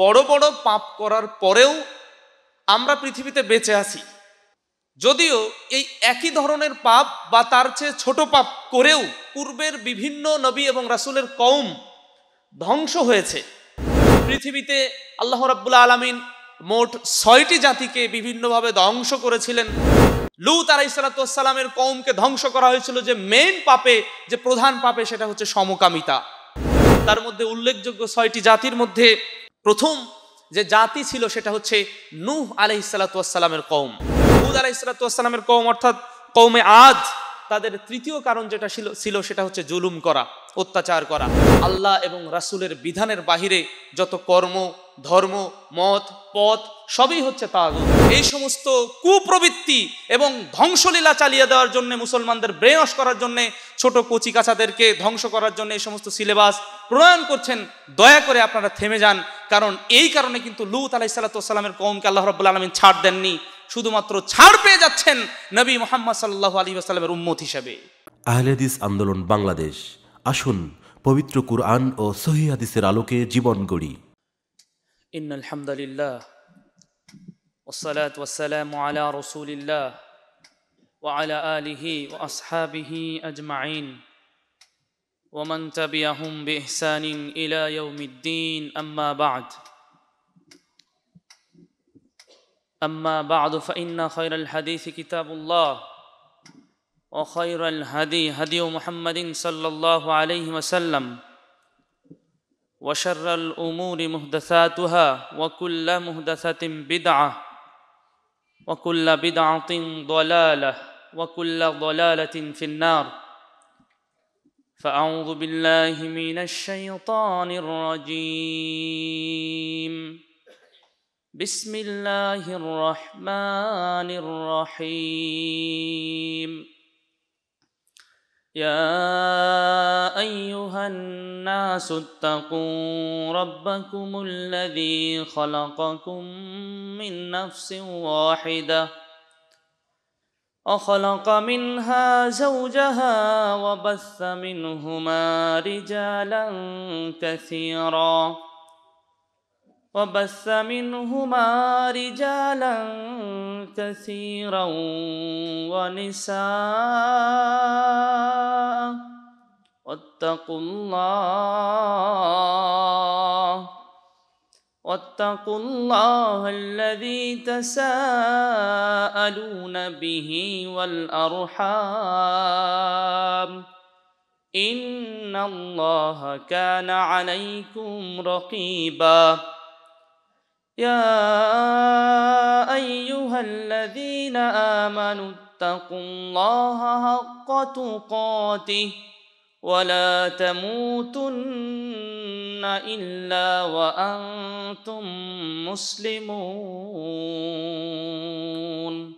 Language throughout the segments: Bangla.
বড় বড় পাপ করার পরেও আমরা পৃথিবীতে বেঁচে আছি যদিও এই একই ধরনের পাপ বা তার চেয়ে ছোট পাপ করেও পূর্বের বিভিন্ন নবী এবং রাসুলের কম ধ্বংস হয়েছে পৃথিবীতে আল্লাহ রাবুল্লা আলমিন মোট ছয়টি জাতিকে বিভিন্নভাবে ধ্বংস করেছিলেন লু আলাই সালাতামের কৌমকে ধ্বংস করা হয়েছিল যে মেন পাপে যে প্রধান পাপে সেটা হচ্ছে সমকামিতা তার মধ্যে উল্লেখযোগ্য ছয়টি জাতির মধ্যে প্রথম যে জাতি ছিল সেটা হচ্ছে নুহ আলহ সালাতামের কৌম হুদ আলহ ইসালাতামের কৌম অর্থাৎ কৌমে আজ তাদের তৃতীয় কারণ যেটা ছিল ছিল সেটা হচ্ছে জুলুম করা অত্যাচার করা আল্লাহ এবং রাসুলের বিধানের বাহিরে যত কর্ম ধর্ম মত পথ সবই হচ্ছে তাগুত এই সমস্ত কুপ্রবৃত্তি এবং ধ্বংসলীলা চালিয়ে দেওয়ার জন্য মুসলমানদের ব্রেন অস করার জন্য ছোট কচি কাছাদেরকে ধ্বংস করার জন্য এই সমস্ত সিলেবাস প্রণয়ন করছেন দয়া করে আপনারা থেমে যান কারণ এই কারণে কিন্তু লুত আলাহি সাল্লাতামের কৌমকে আল্লাহ রব্লা আলমিন ছাড় দেননি শুধুমাত্র ছাড় পেয়ে যাচ্ছেন নবী মোহাম্মদ সাল্লাহ আলী আসালামের উম্মত হিসেবে আহলেদিস আন্দোলন বাংলাদেশ আসুন পবিত্র কুরআন ও সহি হাদিসের আলোকে জীবন গড়ি إن الحمد لله والصلاة والسلام على رسول الله وعلى آله وأصحابه أجمعين ومن تبعهم بإحسان إلى يوم الدين أما بعد أما بعد فإن خير الحديث كتاب الله وخير الهدي هدي محمد صلى الله عليه وسلم وشر الأمور مهدثاتها وكل مهدثة بدعة وكل بدعة ضلالة وكل ضلالة في النار فأعوذ بالله من الشيطان الرجيم بسم الله الرحمن الرحيم يا ايها الناس اتقوا ربكم الذي خلقكم من نفس واحده وخلق منها زوجها وبث منهما رجالا كثيرا وبث منهما رجالا كثيرا ونساء واتقوا الله واتقوا الله الذي تساءلون به والارحام ان الله كان عليكم رقيبا يا ايها الذين امنوا اتقوا الله حق تقاته ولا تموتن الا وانتم مسلمون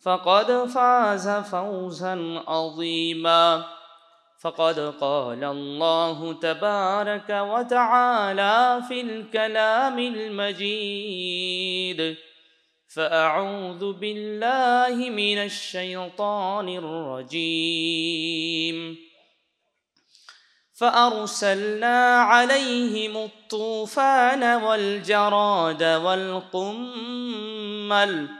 فقد فاز فوزا عظيما فقد قال الله تبارك وتعالى في الكلام المجيد فاعوذ بالله من الشيطان الرجيم فارسلنا عليهم الطوفان والجراد والقمل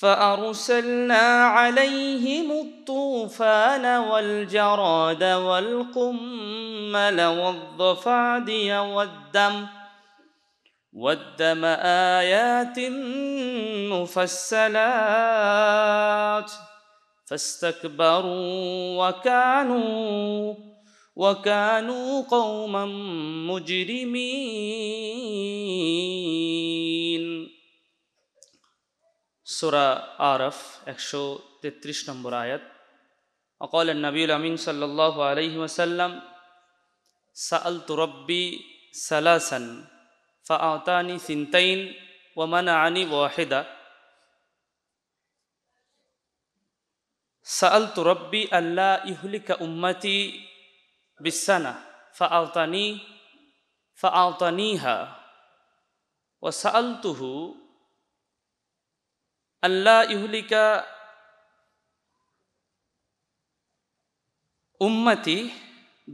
فارسلنا عليهم الطوفان والجراد والقمل والضفادع والدم والدم ايات مفصلات فاستكبروا وكانوا وكانوا قوما مجرمين সুরা আরফ একশো তেত্রিশ নম্বর আয়াত অকল নবীল আমিন সাল্লাহ আলহি ওসাল্লাম সাল তুরব্বি সালাসান ফাআতানি সিনতাইন ওমান আনি ওয়াহেদা সাল তুরব্বি আল্লাহ ইহুলিকা উম্মতি বিসানা ফাআতানি فأعطنيها وسألته আল্লাহ ইহুলিকা উম্মতি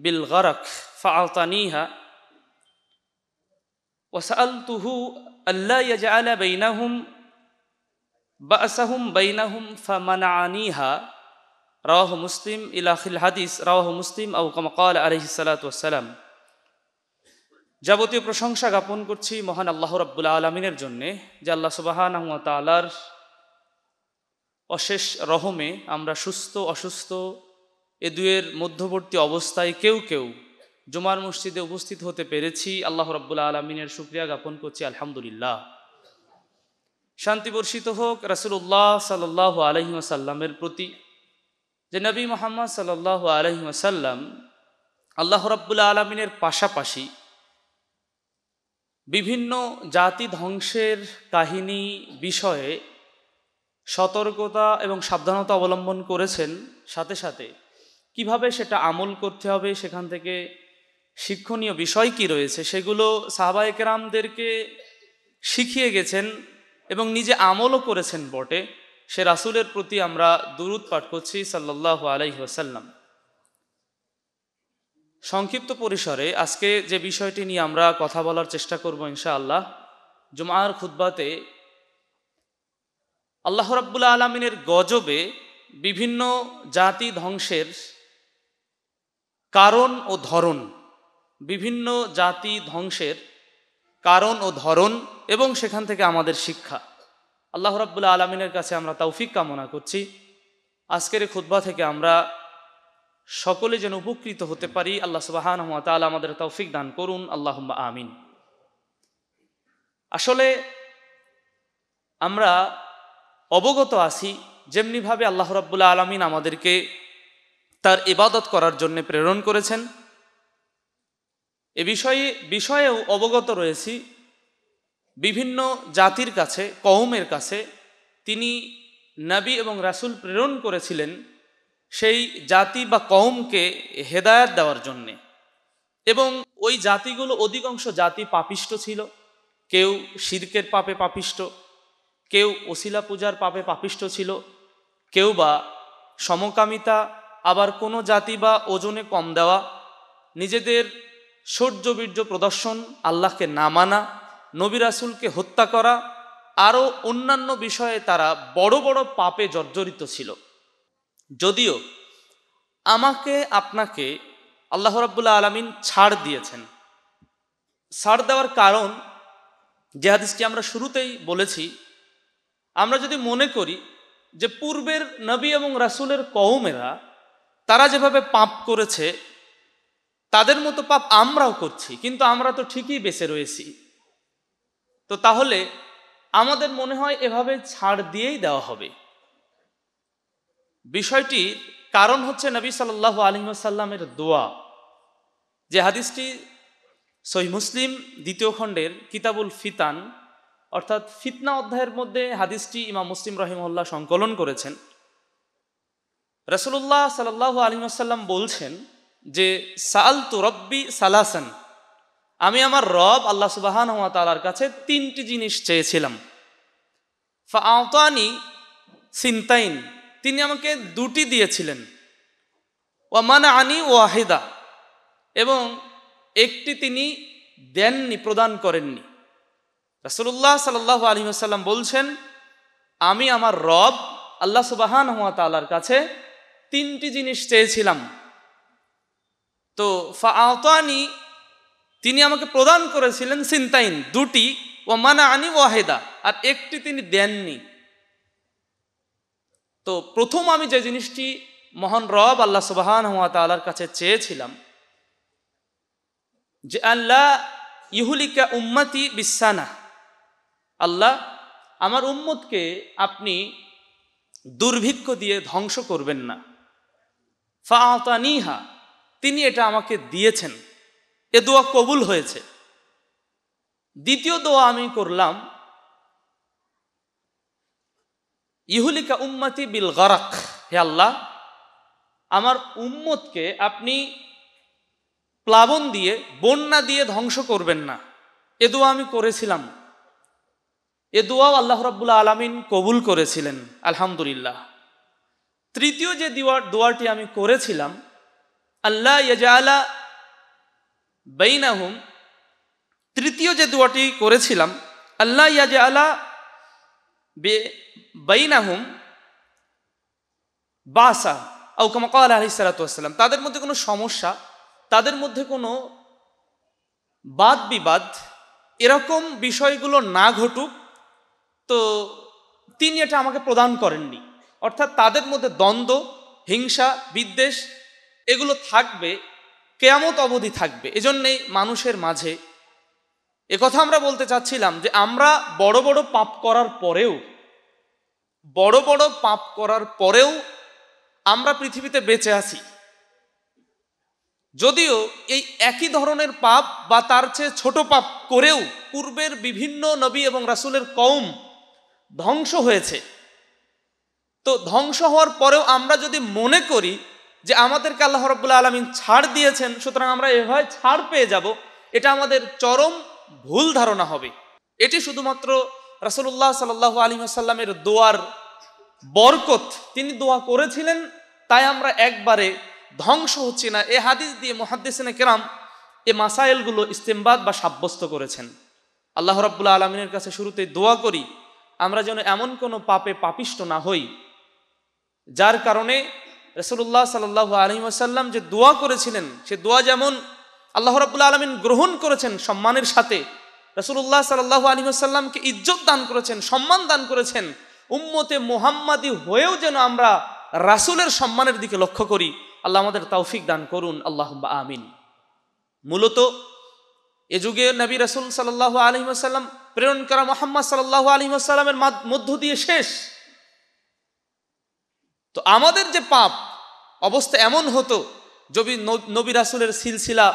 বিল গরক ফানিহা ওসআল তুহু আল্লাহ বৈনাহুম বাসাহুম বৈনাহুম ফমানিহা রাহ মুসলিম ইলাখিল হাদিস রাহ মুসলিম আউ কমকাল আলহি সালাতাম যাবতীয় প্রশংসা জ্ঞাপন করছি মহান আল্লাহ রব্বুল আলমিনের জন্যে যে আল্লাহ সুবাহান তালার অশেষ রহমে আমরা সুস্থ অসুস্থ এ দুয়ের মধ্যবর্তী অবস্থায় কেউ কেউ জুমার মসজিদে উপস্থিত হতে পেরেছি আল্লাহ রব্বুল্লা আলমিনের সুক্রিয়া জ্ঞাপন করছি আলহামদুলিল্লাহ শান্তি বর্ষিত হোক রাসুল্লাহ সাল্লাহ আলহিমাসাল্লামের প্রতি যে নবী মোহাম্মদ সাল্লাহ আলহিমাসাল্লাম আল্লাহ রব্বুল্লা আলমিনের পাশাপাশি বিভিন্ন জাতি ধ্বংসের কাহিনী বিষয়ে সতর্কতা এবং সাবধানতা অবলম্বন করেছেন সাথে সাথে কিভাবে সেটা আমল করতে হবে সেখান থেকে শিক্ষণীয় বিষয় কি রয়েছে সেগুলো সাহবায়কেরামদেরকে শিখিয়ে গেছেন এবং নিজে আমলও করেছেন বটে সে রাসুলের প্রতি আমরা দুরুদ পাঠ করছি সাল্লাহ আলাইসাল্লাম সংক্ষিপ্ত পরিসরে আজকে যে বিষয়টি নিয়ে আমরা কথা বলার চেষ্টা করব ইনশাআল্লাহ জুমার খুদ্বাতে আল্লাহ রব্বুল আলমিনের গজবে বিভিন্ন জাতি ধ্বংসের কারণ ও ধরন বিভিন্ন জাতি ধ্বংসের কারণ ও ধরন এবং সেখান থেকে আমাদের শিক্ষা আল্লাহ রাবুল্লা আলমিনের কাছে আমরা তৌফিক কামনা করছি আজকের খুদ্া থেকে আমরা সকলে যেন উপকৃত হতে পারি আল্লাহ সুবাহান তালা আমাদের তৌফিক দান করুন আল্লাহ আমিন আসলে আমরা অবগত আছি যেমনিভাবে আল্লাহ রাব্বুল্লা আলমিন আমাদেরকে তার ইবাদত করার জন্য প্রেরণ করেছেন এ বিষয়ে বিষয়েও অবগত রয়েছি বিভিন্ন জাতির কাছে কৌমের কাছে তিনি নবী এবং রাসুল প্রেরণ করেছিলেন সেই জাতি বা কৌমকে হেদায়াত দেওয়ার জন্যে এবং ওই জাতিগুলো অধিকাংশ জাতি পাপিষ্ট ছিল কেউ শিরকের পাপে পাপিষ্ট কেউ অশিলা পূজার পাপে পাপিষ্ট ছিল কেউ বা সমকামিতা আবার কোনো জাতি বা ওজনে কম দেওয়া নিজেদের শৌর্যবীর্য প্রদর্শন আল্লাহকে না মানা নবিরাসুলকে হত্যা করা আরও অন্যান্য বিষয়ে তারা বড় বড় পাপে জর্জরিত ছিল যদিও আমাকে আপনাকে আল্লাহ রাবুল্লাহ আলমিন ছাড় দিয়েছেন ছাড় দেওয়ার কারণ যে হাদিসটি আমরা শুরুতেই বলেছি আমরা যদি মনে করি যে পূর্বের নবী এবং রাসুলের কওমেরা তারা যেভাবে পাপ করেছে তাদের মতো পাপ আমরাও করছি কিন্তু আমরা তো ঠিকই বেঁচে রয়েছি তো তাহলে আমাদের মনে হয় এভাবে ছাড় দিয়েই দেওয়া হবে বিষয়টি কারণ হচ্ছে নবী সাল্লাহ আলহিমাসাল্লামের দোয়া যে হাদিসটি সহি মুসলিম দ্বিতীয় খণ্ডের কিতাবুল ফিতান অর্থাৎ ফিতনা অধ্যায়ের মধ্যে হাদিসটি ইমাম মুসলিম রহিমুল্লাহ সংকলন করেছেন রসুল্লাহ সাল্লাহ আলিমাসাল্লাম বলছেন যে সাল তু রব্বি সালাসান আমি আমার রব আল্লাহ সুবাহান হুয়া তালার কাছে তিনটি জিনিস চেয়েছিলাম ফাওতানি সিনতাইন তিনি আমাকে দুটি দিয়েছিলেন মানে আনি আহেদা এবং একটি তিনি দেননি প্রদান করেননি রাসুল্লাহ সাল্লাহ আলী আসাল্লাম বলছেন আমি আমার রব আল্লাহ সুবাহান হুয়া তালার কাছে তিনটি জিনিস চেয়েছিলাম তো ফাওতানি তিনি আমাকে প্রদান করেছিলেন সিনতাইন দুটি ও মানা আনি ওয়াহেদা আর একটি তিনি দেননি তো প্রথম আমি যে জিনিসটি মহান রব আল্লাহ সুবাহান হুয়া তালার কাছে চেয়েছিলাম যে আল্লাহ ইহুলিকা উম্মাতি বিশ্বানা আল্লাহ আমার উম্মতকে আপনি দুর্ভিক্ষ দিয়ে ধ্বংস করবেন না ফাহতানিহা তিনি এটা আমাকে দিয়েছেন এ দোয়া কবুল হয়েছে দ্বিতীয় দোয়া আমি করলাম ইহুলিকা উম্মতি বিল গরাক হে আল্লাহ আমার উম্মতকে আপনি প্লাবন দিয়ে বন্যা দিয়ে ধ্বংস করবেন না এ দোয়া আমি করেছিলাম এ দোয়াও আল্লাহ রব্বুল্লা আলমিন কবুল করেছিলেন আলহামদুলিল্লাহ তৃতীয় যে দিওয়ার দোয়ারটি আমি করেছিলাম আল্লাহ ইয়াজালা বেইনাহুম তৃতীয় যে দোয়াটি করেছিলাম আল্লাহ ইয়াজালা বে বেইনাহুম বাসা আউকামকাল আলি সালাতাম তাদের মধ্যে কোনো সমস্যা তাদের মধ্যে কোনো বাদ বিবাদ এরকম বিষয়গুলো না ঘটুক তো তিনি এটা আমাকে প্রদান করেননি অর্থাৎ তাদের মধ্যে দ্বন্দ্ব হিংসা বিদ্বেষ এগুলো থাকবে কেয়ামত অবধি থাকবে এজন্যেই মানুষের মাঝে কথা আমরা বলতে চাচ্ছিলাম যে আমরা বড় বড় পাপ করার পরেও বড় বড় পাপ করার পরেও আমরা পৃথিবীতে বেঁচে আছি যদিও এই একই ধরনের পাপ বা তার চেয়ে ছোট পাপ করেও পূর্বের বিভিন্ন নবী এবং রাসুলের কৌম ধ্বংস হয়েছে তো ধ্বংস হওয়ার পরেও আমরা যদি মনে করি যে আমাদেরকে আল্লাহ রব্বুল্লা আলমিন ছাড় দিয়েছেন সুতরাং আমরা এভাবে ছাড় পেয়ে যাব এটা আমাদের চরম ভুল ধারণা হবে এটি শুধুমাত্র রাসুল্লাহ সাল্লাহ আলী আসাল্লামের দোয়ার বরকত তিনি দোয়া করেছিলেন তাই আমরা একবারে ধ্বংস হচ্ছি না এ হাদিস দিয়ে মহাদ্দেসিনে কেরাম এ মাসাইলগুলো ইস্তেমবাদ বা সাব্যস্ত করেছেন আল্লাহ রব্বুল্লা আলমিনের কাছে শুরুতে দোয়া করি আমরা যেন এমন কোনো পাপে পাপিষ্ট না হই যার কারণে রসুল্লাহ সাল্লাহ আসাল্লাম যে দোয়া করেছিলেন সে দোয়া যেমন আল্লাহ রাবুল্লা আলমিন গ্রহণ করেছেন সম্মানের সাথে রসুল্লাহ সাল্লাহ আসাল্লামকে ইজ্জত দান করেছেন সম্মান দান করেছেন উম্মতে মোহাম্মাদি হয়েও যেন আমরা রাসুলের সম্মানের দিকে লক্ষ্য করি আল্লাহ আমাদের তৌফিক দান করুন আল্লাহ আমিন মূলত এ যুগে নবী রসুল সাল্লাহ আসাল্লাম প্রেরণ করা মোহাম্মদ সাল্লাহ আলী আসসালামের মধ্য দিয়ে শেষ তো আমাদের যে পাপ অবস্থা এমন হতো যদি নবী রাসুলের সিলসিলা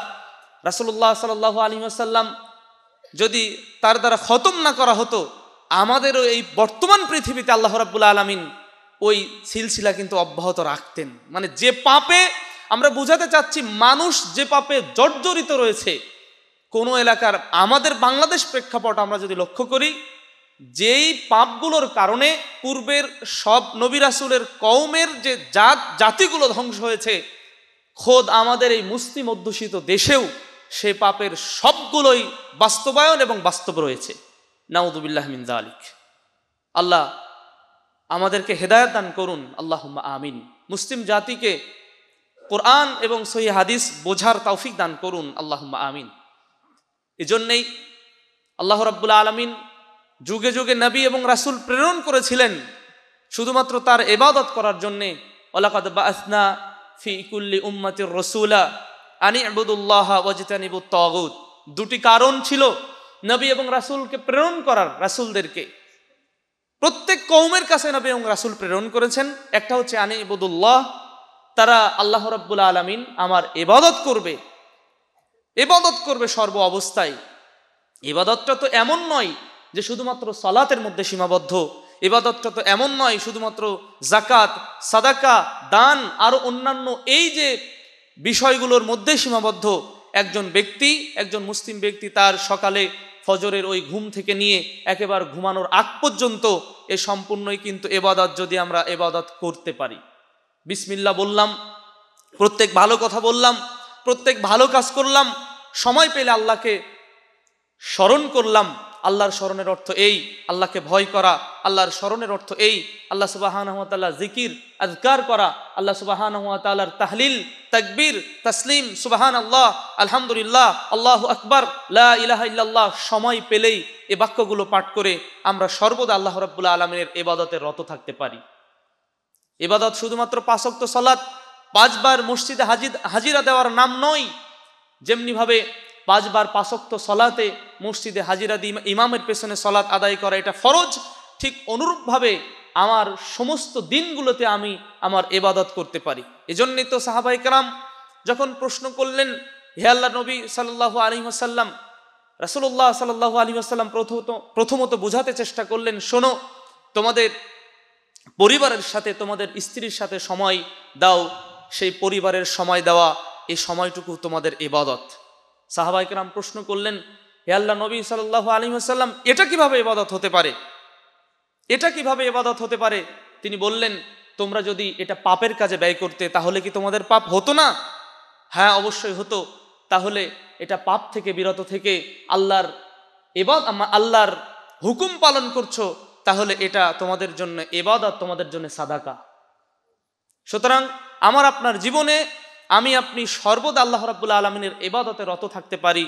রাসুল্লাহ সাল্লাহ আলী আসাল্লাম যদি তার দ্বারা খতম না করা হতো আমাদেরও এই বর্তমান পৃথিবীতে আল্লাহ রাবুল্লা আলমিন ওই সিলসিলা কিন্তু অব্যাহত রাখতেন মানে যে পাপে আমরা বুঝাতে চাচ্ছি মানুষ যে পাপে জর্জরিত রয়েছে কোনো এলাকার আমাদের বাংলাদেশ প্রেক্ষাপট আমরা যদি লক্ষ্য করি যেই পাপগুলোর কারণে পূর্বের সব নবিরাসুলের কৌমের যে জাত জাতিগুলো ধ্বংস হয়েছে খোদ আমাদের এই মুসলিম অধ্যুষিত দেশেও সে পাপের সবগুলোই বাস্তবায়ন এবং বাস্তব রয়েছে নাউদুবিল্লাহ মিন্দা আলিক আল্লাহ আমাদেরকে হেদায়ত দান করুন আল্লাহ আমিন মুসলিম জাতিকে কোরআন এবং সহি হাদিস বোঝার তৌফিক দান করুন আল্লাহ আমিন এজন্যেই আল্লাহ রব্বুল আলমিন যুগে যুগে নবী এবং রাসুল প্রেরণ করেছিলেন শুধুমাত্র তার এবাদত করার জন্যে ওলাকাদ বাসনা ফি ইকুল্লি উম্মাতির রসুলা আনি আবুদুল্লাহ ওয়াজিতানিবু তগুদ দুটি কারণ ছিল নবী এবং রাসুলকে প্রেরণ করার রাসুলদেরকে প্রত্যেক কৌমের কাছে নবী এবং রাসুল প্রেরণ করেছেন একটা হচ্ছে আনি ইবুদুল্লাহ তারা আল্লাহ রব্বুল আলমিন আমার এবাদত করবে এবাদত করবে সর্ব অবস্থায় এবাদতটা তো এমন নয় যে শুধুমাত্র সলাতের মধ্যে সীমাবদ্ধ এবাদতটা তো এমন নয় শুধুমাত্র জাকাত সাদাকা দান আরও অন্যান্য এই যে বিষয়গুলোর মধ্যে সীমাবদ্ধ একজন ব্যক্তি একজন মুসলিম ব্যক্তি তার সকালে ফজরের ওই ঘুম থেকে নিয়ে একেবারে ঘুমানোর আগ পর্যন্ত এ সম্পূর্ণই কিন্তু এবাদত যদি আমরা এবাদত করতে পারি বিসমিল্লা বললাম প্রত্যেক ভালো কথা বললাম প্রত্যেক ভালো কাজ করলাম সময় পেলে আল্লাহকে স্মরণ করলাম আল্লাহর স্মরণের অর্থ এই আল্লাহকে ভয় করা আল্লাহর স্মরণের অর্থ এই আল্লাহ সুবাহানহতাল্লাহ জিকির আজকার করা আল্লাহ সুবাহানহতালার তাহলিল তাকবির তসলিম সুবাহান আল্লাহ আলহামদুলিল্লাহ আল্লাহ আকবর ইলাহা ইল্লাল্লাহ সময় পেলেই এ বাক্যগুলো পাঠ করে আমরা সর্বদা আল্লাহ রব্বুল্লা আলমিনের এবাদতে রত থাকতে পারি এবাদত শুধুমাত্র পাঁচক্ত সলাৎ পাঁচবার মসজিদে হাজির হাজিরা দেওয়ার নাম নয় যেমনিভাবে পাঁচবার পাশক্ত সলাতে মসজিদে হাজিরা দিয়ে ইমামের পেছনে সলাৎ আদায় করা এটা ফরজ ঠিক অনুরূপভাবে আমার সমস্ত দিনগুলোতে আমি আমার এবাদত করতে পারি এজন্যই তো সাহাবাই কালাম যখন প্রশ্ন করলেন হে আল্লাহ নবী সাল্লাহ আলী আসাল্লাম রাসুল্লাহ সাল্লাহ আলী আসাল্লাম প্রথমত প্রথমত বোঝাতে চেষ্টা করলেন শোনো তোমাদের পরিবারের সাথে তোমাদের স্ত্রীর সাথে সময় দাও সেই পরিবারের সময় দেওয়া এ সময়টুকু তোমাদের ইবাদত সাহাবাইকেরাম প্রশ্ন করলেন হে আল্লাহ নবী সাল্লাহ আলী আসাল্লাম এটা কিভাবে এবাদত হতে পারে এটা কিভাবে এবাদত হতে পারে তিনি বললেন তোমরা যদি এটা পাপের কাজে ব্যয় করতে তাহলে কি তোমাদের পাপ হতো না হ্যাঁ অবশ্যই হতো তাহলে এটা পাপ থেকে বিরত থেকে আল্লাহর এবাদ আল্লাহর হুকুম পালন করছো তাহলে এটা তোমাদের জন্য এবাদত তোমাদের জন্য সাদাকা সুতরাং আমার আপনার জীবনে আমি আপনি সর্বদা আল্লাহ রাবুল্লা আলমিনের এবাদতে রত থাকতে পারি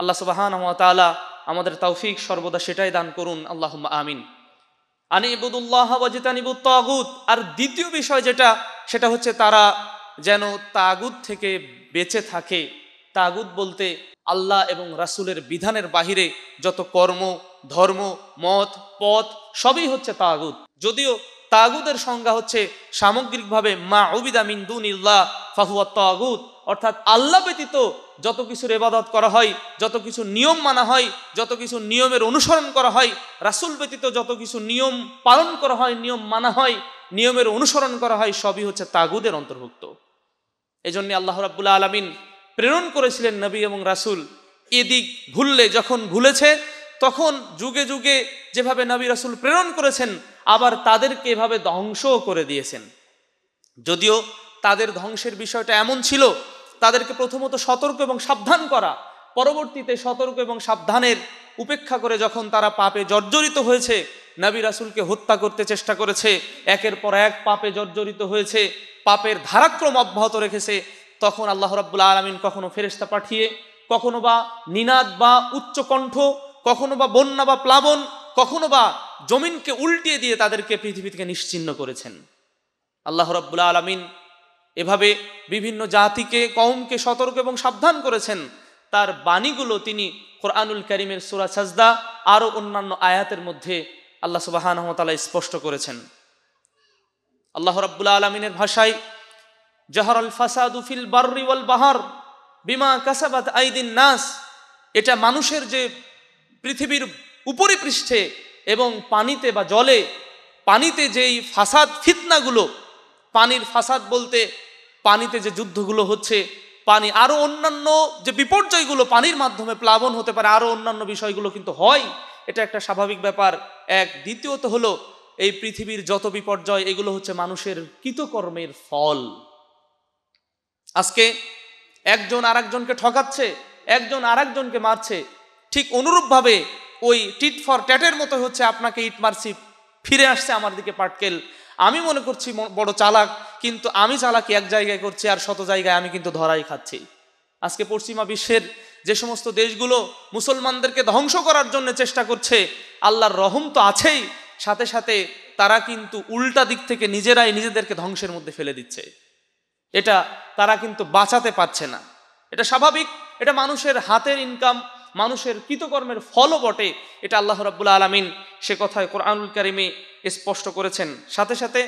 আল্লাহ সুবাহান তালা আমাদের তৌফিক সর্বদা সেটাই দান করুন আল্লাহ আমিন আনিবুদুল্লাহ ওয়াজিতানিবুদ তাগুত আর দ্বিতীয় বিষয় যেটা সেটা হচ্ছে তারা যেন তাগুত থেকে বেঁচে থাকে তাগুত বলতে আল্লাহ এবং রাসুলের বিধানের বাহিরে যত কর্ম ধর্ম মত পথ সবই হচ্ছে তাগুত যদিও তাগুদের সংজ্ঞা হচ্ছে সামগ্রিকভাবে মা অবিদা মিন্দুনিল্লাহ ফাহুয়া তাগুদ অর্থাৎ আল্লাহ ব্যতীত যত কিছুর এবাদত করা হয় যত কিছু নিয়ম মানা হয় যত কিছু নিয়মের অনুসরণ করা হয় রাসুল ব্যতীত যত কিছু নিয়ম পালন করা হয় নিয়ম মানা হয় নিয়মের অনুসরণ করা হয় সবই হচ্ছে তাগুদের অন্তর্ভুক্ত এই জন্য আল্লাহ রাবুল্লা আলমিন প্রেরণ করেছিলেন নবী এবং রাসুল এদিক ভুললে যখন ভুলেছে তখন যুগে যুগে যেভাবে নবী রাসুল প্রেরণ করেছেন আবার তাদেরকে এভাবে ধ্বংসও করে দিয়েছেন যদিও তাদের ধ্বংসের বিষয়টা এমন ছিল তাদেরকে প্রথমত সতর্ক এবং সাবধান করা পরবর্তীতে সতর্ক এবং সাবধানের উপেক্ষা করে যখন তারা পাপে জর্জরিত হয়েছে নাবি রাসুলকে হত্যা করতে চেষ্টা করেছে একের পর এক পাপে জর্জরিত হয়েছে পাপের ধারাক্রম অব্যাহত রেখেছে তখন আল্লাহ রাবুল্লা আলমিন কখনো ফেরেস্তা পাঠিয়ে কখনো বা নিনাদ বা উচ্চকণ্ঠ কখনো বা বন্যা বা প্লাবন কখনো বা জমিনকে উল্টিয়ে দিয়ে তাদেরকে পৃথিবী থেকে নিশ্চিন্ন করেছেন আল্লাহ রব্বুল্লা আলমিন এভাবে বিভিন্ন জাতিকে কমকে সতর্ক এবং সাবধান করেছেন তার বাণীগুলো তিনি কোরআনুল করিমের সুরা সাজদা আরও অন্যান্য আয়াতের মধ্যে আল্লাহ সুবাহানহতালা স্পষ্ট করেছেন আল্লাহ রব্বুল্লা আলমিনের ভাষায় জাহর ফাসাদুফিল ফাসাদু ফিল বাহার বিমা কাসাবাত আইদিন নাস এটা মানুষের যে পৃথিবীর উপরিপৃষ্ঠে এবং পানিতে বা জলে পানিতে যেই ফাসাদ ফিতনাগুলো পানির ফাসাদ বলতে পানিতে যে যুদ্ধগুলো হচ্ছে পানি আরও অন্যান্য যে বিপর্যয়গুলো পানির মাধ্যমে প্লাবন হতে পারে আরও অন্যান্য বিষয়গুলো কিন্তু হয় এটা একটা স্বাভাবিক ব্যাপার এক দ্বিতীয়ত হলো এই পৃথিবীর যত বিপর্যয় এগুলো হচ্ছে মানুষের কৃতকর্মের ফল আজকে একজন আরেকজনকে ঠকাচ্ছে একজন আরেকজনকে মারছে ঠিক অনুরূপভাবে ওই টিট ফর ট্যাটের মতো হচ্ছে আপনাকে ইট মারছি ফিরে আসছে আমার দিকে পাটকেল আমি মনে করছি বড় চালাক কিন্তু আমি চালাকি এক জায়গায় করছি আর শত জায়গায় আমি কিন্তু ধরাই খাচ্ছি আজকে পশ্চিমা বিশ্বের যে সমস্ত দেশগুলো মুসলমানদেরকে ধ্বংস করার জন্য চেষ্টা করছে আল্লাহর রহম তো আছেই সাথে সাথে তারা কিন্তু উল্টা দিক থেকে নিজেরাই নিজেদেরকে ধ্বংসের মধ্যে ফেলে দিচ্ছে এটা তারা কিন্তু বাঁচাতে পারছে না এটা স্বাভাবিক এটা মানুষের হাতের ইনকাম মানুষের কৃতকর্মের ফলও বটে এটা আল্লাহ রাব্বুল আলমিন সে কথায় কোরআনুল কারিমে স্পষ্ট করেছেন সাথে সাথে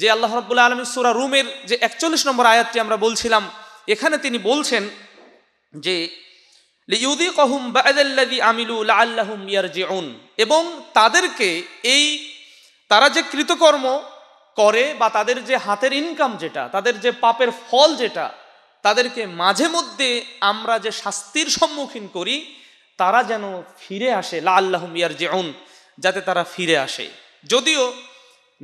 যে আল্লাহ রাব্বুল আলমিন সুরা রুমের যে একচল্লিশ নম্বর আয়াতটি আমরা বলছিলাম এখানে তিনি বলছেন যে এবং তাদেরকে এই তারা যে কৃতকর্ম করে বা তাদের যে হাতের ইনকাম যেটা তাদের যে পাপের ফল যেটা তাদেরকে মাঝে মধ্যে আমরা যে শাস্তির সম্মুখীন করি তারা যেন ফিরে আসে লা আল্লাহ মিয়ার অন যাতে তারা ফিরে আসে যদিও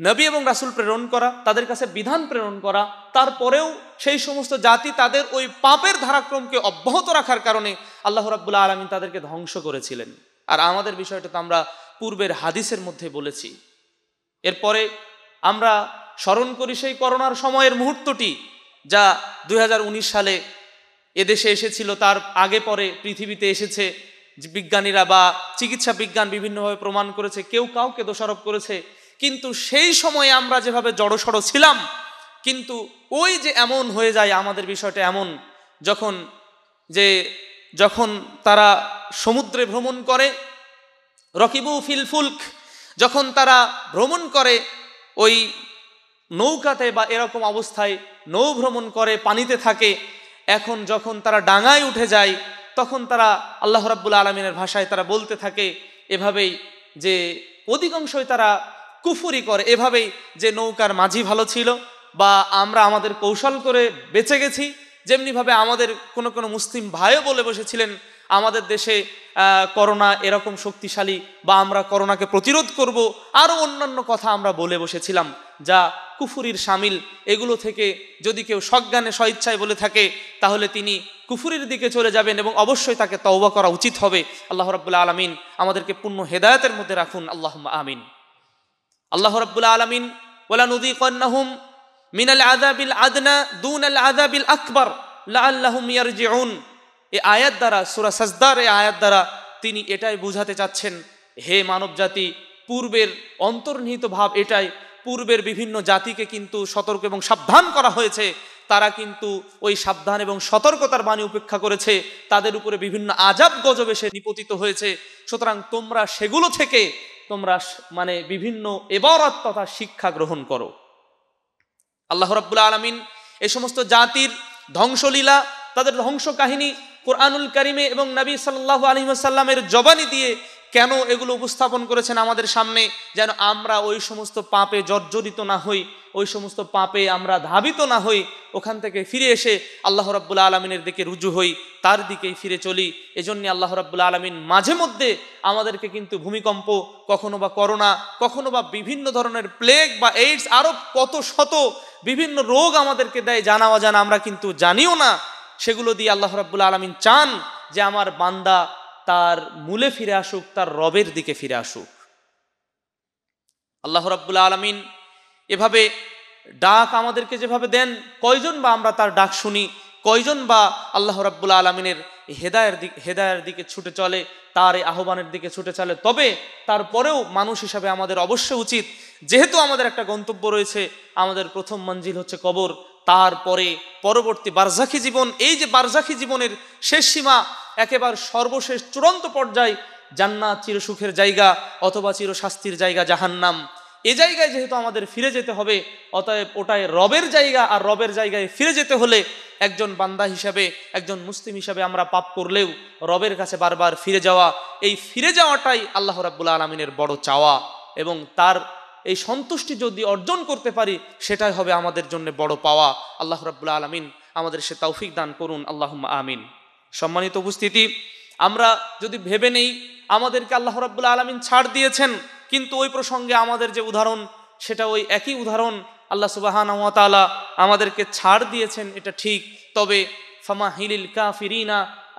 নবী এবং রাসুল প্রেরণ করা তাদের কাছে বিধান প্রেরণ করা তারপরেও সেই সমস্ত জাতি তাদের ওই পাপের ধারাক্রমকে অব্যাহত রাখার কারণে আল্লাহ রাবুল্লাহ আলমিন তাদেরকে ধ্বংস করেছিলেন আর আমাদের বিষয়টা তো আমরা পূর্বের হাদিসের মধ্যে বলেছি এরপরে আমরা স্মরণ করি সেই করোনার সময়ের মুহূর্তটি যা দুই সালে এদেশে এসেছিল তার আগে পরে পৃথিবীতে এসেছে বিজ্ঞানীরা বা চিকিৎসা বিজ্ঞান বিভিন্নভাবে প্রমাণ করেছে কেউ কাউকে দোষারোপ করেছে কিন্তু সেই সময়ে আমরা যেভাবে জড়সড় ছিলাম কিন্তু ওই যে এমন হয়ে যায় আমাদের বিষয়টা এমন যখন যে যখন তারা সমুদ্রে ভ্রমণ করে রকিবু ফিলফুলক যখন তারা ভ্রমণ করে ওই নৌকাতে বা এরকম অবস্থায় নৌ ভ্রমণ করে পানিতে থাকে এখন যখন তারা ডাঙায় উঠে যায় তখন তারা আল্লাহ রাব্বুল আলমিনের ভাষায় তারা বলতে থাকে এভাবেই যে অধিকাংশই তারা কুফুরি করে এভাবেই যে নৌকার মাঝি ভালো ছিল বা আমরা আমাদের কৌশল করে বেঁচে গেছি যেমনিভাবে আমাদের কোনো কোনো মুসলিম ভাইও বলে বসেছিলেন আমাদের দেশে করোনা এরকম শক্তিশালী বা আমরা করোনাকে প্রতিরোধ করব আরও অন্যান্য কথা আমরা বলে বসেছিলাম যা কুফুরির সামিল এগুলো থেকে যদি কেউ সজ্ঞানে স্বইচ্ছায় বলে থাকে তাহলে তিনি কুফুরির দিকে চলে যাবেন এবং অবশ্যই তাকে তওবা করা উচিত হবে আল্লাহ রব্বুল্লা আলমিন আমাদেরকে পূর্ণ হেদায়তের মধ্যে রাখুন আল্লাহ আমিন আল্লাহ রব্বুল্লা আলমিন ওলা নদী কন্যাহুম মিনাল আদাবিল আদনা দুন আল আদাবিল আকবর লা মিয়ার ইয়ারজিউন এ আয়াত দ্বারা সুরা সাজদার এ আয়াত দ্বারা তিনি এটাই বুঝাতে চাচ্ছেন হে মানব জাতি পূর্বের অন্তর্নিহিত ভাব এটাই পূর্বের বিভিন্ন জাতিকে কিন্তু সতর্ক এবং সাবধান করা হয়েছে তারা কিন্তু ওই সাবধান এবং সতর্কতার বাণী উপেক্ষা করেছে তাদের উপরে বিভিন্ন আজাব গজবে সে নিপতিত হয়েছে সুতরাং তোমরা সেগুলো থেকে তোমরা মানে বিভিন্ন এবারত তথা শিক্ষা গ্রহণ করো আল্লাহ রাব্বুল আলমিন এ সমস্ত জাতির ধ্বংসলীলা তাদের ধ্বংস কাহিনী কোরআনুল করিমে এবং নবী সাল্লাহ আলহিমসাল্লামের জবানি দিয়ে কেন এগুলো উপস্থাপন করেছেন আমাদের সামনে যেন আমরা ওই সমস্ত পাপে জর্জরিত না হই ওই সমস্ত পাপে আমরা ধাবিত না হই ওখান থেকে ফিরে এসে আল্লাহ রব্বুল আলমিনের দিকে রুজু হই তার দিকেই ফিরে চলি এজন্য আল্লাহ রব্বুল আলমিন মাঝে মধ্যে আমাদেরকে কিন্তু ভূমিকম্প কখনো বা করোনা কখনো বা বিভিন্ন ধরনের প্লেগ বা এইডস আরও কত শত বিভিন্ন রোগ আমাদেরকে দেয় জানা অজানা আমরা কিন্তু জানিও না সেগুলো দিয়ে আল্লাহ রাব্বুল আলমিন চান যে আমার বান্দা তার মূলে ফিরে আসুক তার রবের দিকে ফিরে আসুক আল্লাহ রাব্বুল আলমিন এভাবে ডাক আমাদেরকে যেভাবে দেন কয়জন বা আমরা তার ডাক শুনি কয়জন বা আল্লাহ রাব্বুল আলমিনের হেদায়ের দিক হেদায়ের দিকে ছুটে চলে তার এই আহ্বানের দিকে ছুটে চলে তবে তারপরেও মানুষ হিসাবে আমাদের অবশ্যই উচিত যেহেতু আমাদের একটা গন্তব্য রয়েছে আমাদের প্রথম মঞ্জিল হচ্ছে কবর তারপরে পরবর্তী বারজাখী জীবন এই যে বারজাখী জীবনের শেষ সীমা একেবারে সর্বশেষ চূড়ান্ত পর্যায় জান্নাত চিরসুখের জায়গা অথবা চিরশাস্তির জায়গা জাহান্নাম এ জায়গায় যেহেতু আমাদের ফিরে যেতে হবে অতএব ওটায় রবের জায়গা আর রবের জায়গায় ফিরে যেতে হলে একজন বান্দা হিসাবে একজন মুসলিম হিসাবে আমরা পাপ করলেও রবের কাছে বারবার ফিরে যাওয়া এই ফিরে যাওয়াটাই আল্লাহ রাব্বুল আলমিনের বড় চাওয়া এবং তার এই সন্তুষ্টি যদি অর্জন করতে পারি সেটাই হবে আমাদের জন্য বড় পাওয়া আল্লাহ রাবুল্লা আলমিন আমাদের সে তৌফিক দান করুন আল্লাহ আমিন সম্মানিত উপস্থিতি আমরা যদি ভেবে নেই আমাদেরকে আল্লাহ রাবুল্লা আলমিন ছাড় দিয়েছেন কিন্তু ওই প্রসঙ্গে আমাদের যে উদাহরণ সেটা ওই একই উদাহরণ আল্লাহ সুবাহান তালা আমাদেরকে ছাড় দিয়েছেন এটা ঠিক তবে ফামা হিলিল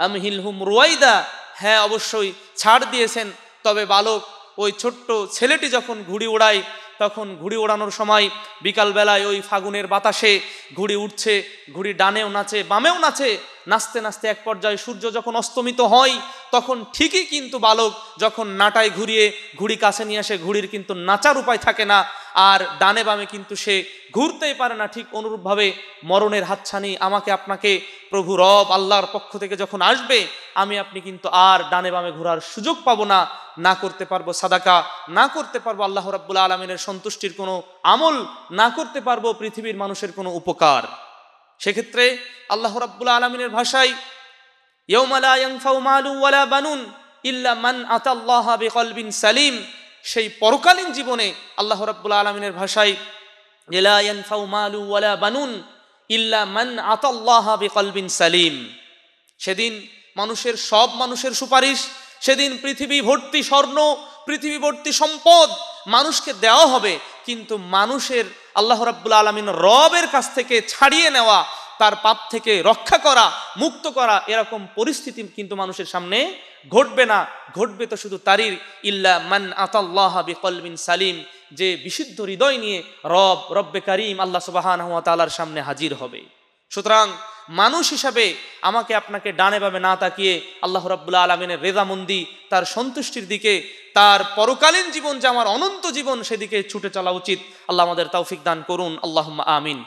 আমি হিল হুম রুয়াইদা হ্যাঁ অবশ্যই ছাড় দিয়েছেন তবে বালক ওই ছোট্ট ছেলেটি যখন ঘুড়ি ওড়ায় তখন ঘুড়ি ওড়ানোর সময় বিকালবেলায় ওই ফাগুনের বাতাসে ঘুড়ি উঠছে ঘুড়ি ডানেও নাচে বামেও নাচে নাচতে নাচতে এক পর্যায়ে সূর্য যখন অস্তমিত হয় তখন ঠিকই কিন্তু বালক যখন নাটায় ঘুরিয়ে ঘুড়ি কাছে নিয়ে আসে ঘুড়ির কিন্তু নাচার উপায় থাকে না আর ডানে বামে কিন্তু সে ঘুরতেই পারে না ঠিক অনুরূপভাবে মরণের হাতছানি আমাকে আপনাকে প্রভু রব আল্লাহর পক্ষ থেকে যখন আসবে আমি আপনি কিন্তু আর ডানে বামে ঘোরার সুযোগ পাবো না না করতে পারবো সাদাকা না করতে পারবো আল্লাহ রাব্বুল আলমিনের সন্তুষ্টির কোনো আমল না করতে পারবো পৃথিবীর মানুষের কোনো উপকার সেক্ষেত্রে আল্লাহ রাব্বুল আলমিনের ভাষায় ইউমালা ইয়ংফাউ ওয়ালা বানুন ইল্লা মান আতাল্লাহ বিকলবিন সালিম সেই পরকালীন জীবনে আল্লাহ রাব্বুল আলমিনের ভাষায় বানুন ইল্লা মান সালিম সেদিন মানুষের সব মানুষের সুপারিশ সেদিন পৃথিবী ভর্তি স্বর্ণ পৃথিবী ভর্তি সম্পদ মানুষকে দেওয়া হবে কিন্তু মানুষের আল্লাহ রাব্বুল আলমিন রবের কাছ থেকে ছাড়িয়ে নেওয়া তার পাপ থেকে রক্ষা করা মুক্ত করা এরকম পরিস্থিতি কিন্তু মানুষের সামনে ঘটবে না ঘটবে তো শুধু তারির ইল্লা মান আতাল্লাহ বিকলমিন সালিম যে বিশুদ্ধ হৃদয় নিয়ে রব রব্বে কারিম আল্লাহ সুবাহান তালার সামনে হাজির হবে সুতরাং মানুষ হিসাবে আমাকে আপনাকে ডানে বামে না তাকিয়ে আল্লাহ রব্বুল্লা আলমিনের রেজামন্দি তার সন্তুষ্টির দিকে তার পরকালীন জীবন যে আমার অনন্ত জীবন সেদিকে ছুটে চলা উচিত আল্লাহ আমাদের তৌফিক দান করুন আল্লাহ আমিন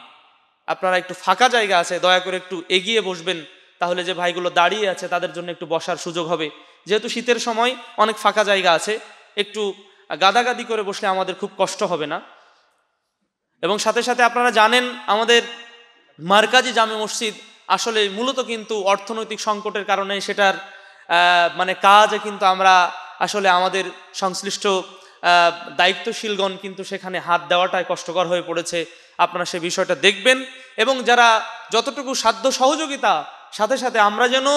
আপনারা একটু ফাঁকা জায়গা আছে দয়া করে একটু এগিয়ে বসবেন তাহলে যে ভাইগুলো দাঁড়িয়ে আছে তাদের জন্য একটু বসার সুযোগ হবে যেহেতু শীতের সময় অনেক ফাঁকা জায়গা আছে একটু গাদাগাদি করে বসলে আমাদের খুব কষ্ট হবে না এবং সাথে সাথে আপনারা জানেন আমাদের মার্কাজি জামে মসজিদ আসলে মূলত কিন্তু অর্থনৈতিক সংকটের কারণে সেটার মানে কাজে কিন্তু আমরা আসলে আমাদের সংশ্লিষ্ট দায়িত্বশীলগণ কিন্তু সেখানে হাত দেওয়াটাই কষ্টকর হয়ে পড়েছে আপনারা সে বিষয়টা দেখবেন এবং যারা যতটুকু সাধ্য সহযোগিতা সাথে সাথে আমরা যেন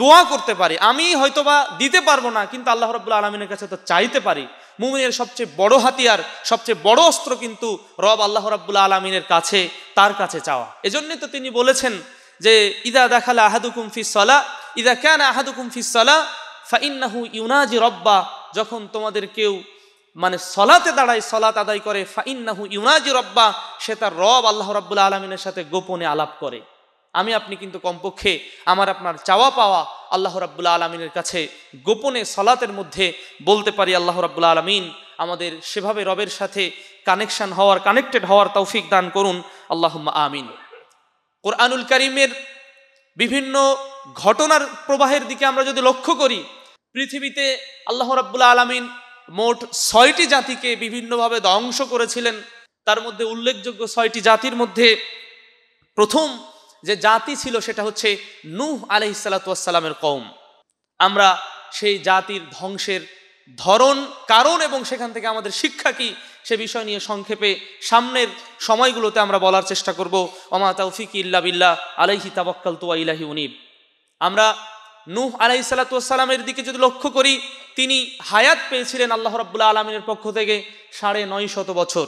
দোয়া করতে পারি আমি হয়তোবা দিতে পারবো না কিন্তু আল্লাহ রবুল্লা আলমিনের কাছে তো চাইতে পারি মুমিনের সবচেয়ে বড় হাতিয়ার সবচেয়ে বড় অস্ত্র কিন্তু রব আল্লাহ রাবুল্লা আলমিনের কাছে তার কাছে চাওয়া এজন্য তো তিনি বলেছেন যে ইদা আহাদু আহাদুকুম ফিসলা ইদা কেন আহাদুকুম ফিসলা ফাইন্নাহু ইউনাজি রব্বা যখন তোমাদের কেউ মানে সলাতে দাঁড়ায় সলাত আদায় করে ফাইন্নাহু ইউনাজি রব্বা সে তার রব আল্লাহ রব্বুল আলমিনের সাথে গোপনে আলাপ করে আমি আপনি কিন্তু কমপক্ষে আমার আপনার চাওয়া পাওয়া আল্লাহ রাব্বুল্লা আলমিনের কাছে গোপনে সলাতের মধ্যে বলতে পারি আল্লাহ রাব্বুল্লা আলমিন আমাদের সেভাবে রবের সাথে কানেকশন হওয়ার কানেক্টেড হওয়ার তৌফিক দান করুন আল্লাহ আমিন কোরআনুল করিমের বিভিন্ন ঘটনার প্রবাহের দিকে আমরা যদি লক্ষ্য করি পৃথিবীতে আল্লাহ রাব্বুল্লা আলমিন মোট ছয়টি জাতিকে বিভিন্নভাবে ধ্বংস করেছিলেন তার মধ্যে উল্লেখযোগ্য ছয়টি জাতির মধ্যে প্রথম যে জাতি ছিল সেটা হচ্ছে নূহ আলহ সালাতামের কম আমরা সেই জাতির ধ্বংসের ধরন কারণ এবং সেখান থেকে আমাদের শিক্ষা কি সে বিষয় নিয়ে সংক্ষেপে সামনের সময়গুলোতে আমরা বলার চেষ্টা করব অমাতা উফিক ইল্লা বিল্লা আলহি তাবাক্কাল তোয়া ইলাহি উনিব আমরা নূহ আলাই সালাতামের দিকে যদি লক্ষ্য করি তিনি হায়াত পেয়েছিলেন আল্লাহ রব্বুল্লা আলমিনের পক্ষ থেকে সাড়ে নয় শত বছর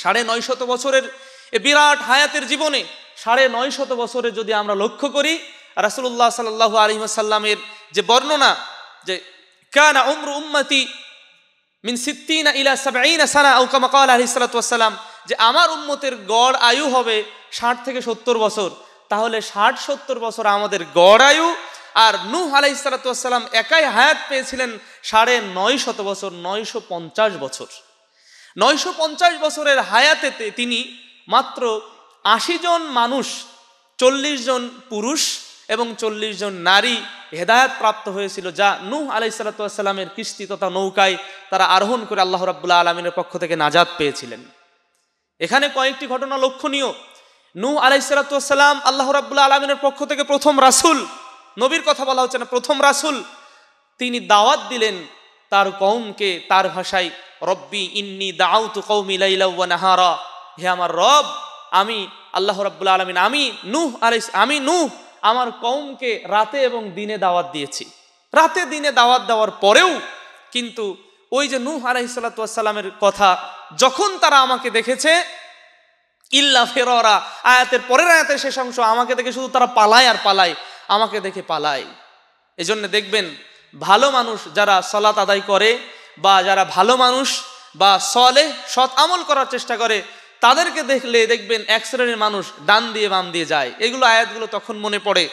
সাড়ে নয় শত বছরের এ বিরাট হায়াতের জীবনে সাড়ে নয় শত বছরে যদি আমরা লক্ষ্য করি রাসুল্লাহ সাল্লাহ আলহিমাসাল্লামের যে বর্ণনা যে কানা উমর উম্মতি মিন সিদ্দিনা ইলা সাবাইনা সানা আউকামা কাল আলি সালাতাম যে আমার উম্মতের গড় আয়ু হবে ষাট থেকে সত্তর বছর তাহলে ষাট সত্তর বছর আমাদের গড় আয়ু আর নূহ আলাইসালাতাম একাই হায়াত পেয়েছিলেন সাড়ে নয় শত বছর নয়শো পঞ্চাশ বছর নয়শো পঞ্চাশ বছরের হায়াতেতে তিনি মাত্র আশি জন মানুষ চল্লিশ জন পুরুষ এবং চল্লিশ জন নারী হেদায়াত প্রাপ্ত হয়েছিল যা নূহ আলাইসালাতামের কিস্তি তথা নৌকায় তারা আরোহণ করে আল্লাহ রাবুল্লাহ আলমিনের পক্ষ থেকে নাজাদ পেয়েছিলেন এখানে কয়েকটি ঘটনা লক্ষণীয় নূ আলাইসালাতাম আল্লাহ রাবুল্লাহ আলমিনের পক্ষ থেকে প্রথম রাসুল নবীর কথা বলা হচ্ছে না প্রথম রাসুল তিনি দাওয়াত দিলেন তার কৌমকে তার ভাষায় রব্বি ইন্নি দাউতু কৌমি লাইলা হে আমার রব আমি আল্লাহ রব্বুল আলমিন আমি নুহ আলাইস আমি নুহ আমার কৌমকে রাতে এবং দিনে দাওয়াত দিয়েছি রাতে দিনে দাওয়াত দেওয়ার পরেও কিন্তু ওই যে নূহ আলাইসাল্লাতামের কথা যখন তারা আমাকে দেখেছে ইল্লা ফেরা আয়াতের পরের আয়াতের শেষ অংশ আমাকে দেখে শুধু তারা পালায় আর পালায় আমাকে দেখে পালায় এজন্য দেখবেন ভালো মানুষ যারা সলাত আদায় করে বা যারা ভালো মানুষ বা সলে সৎ আমল করার চেষ্টা করে তাদেরকে দেখলে দেখবেন এক শ্রেণীর মানুষ ডান দিয়ে বাম দিয়ে যায় এগুলো আয়াতগুলো তখন মনে পড়ে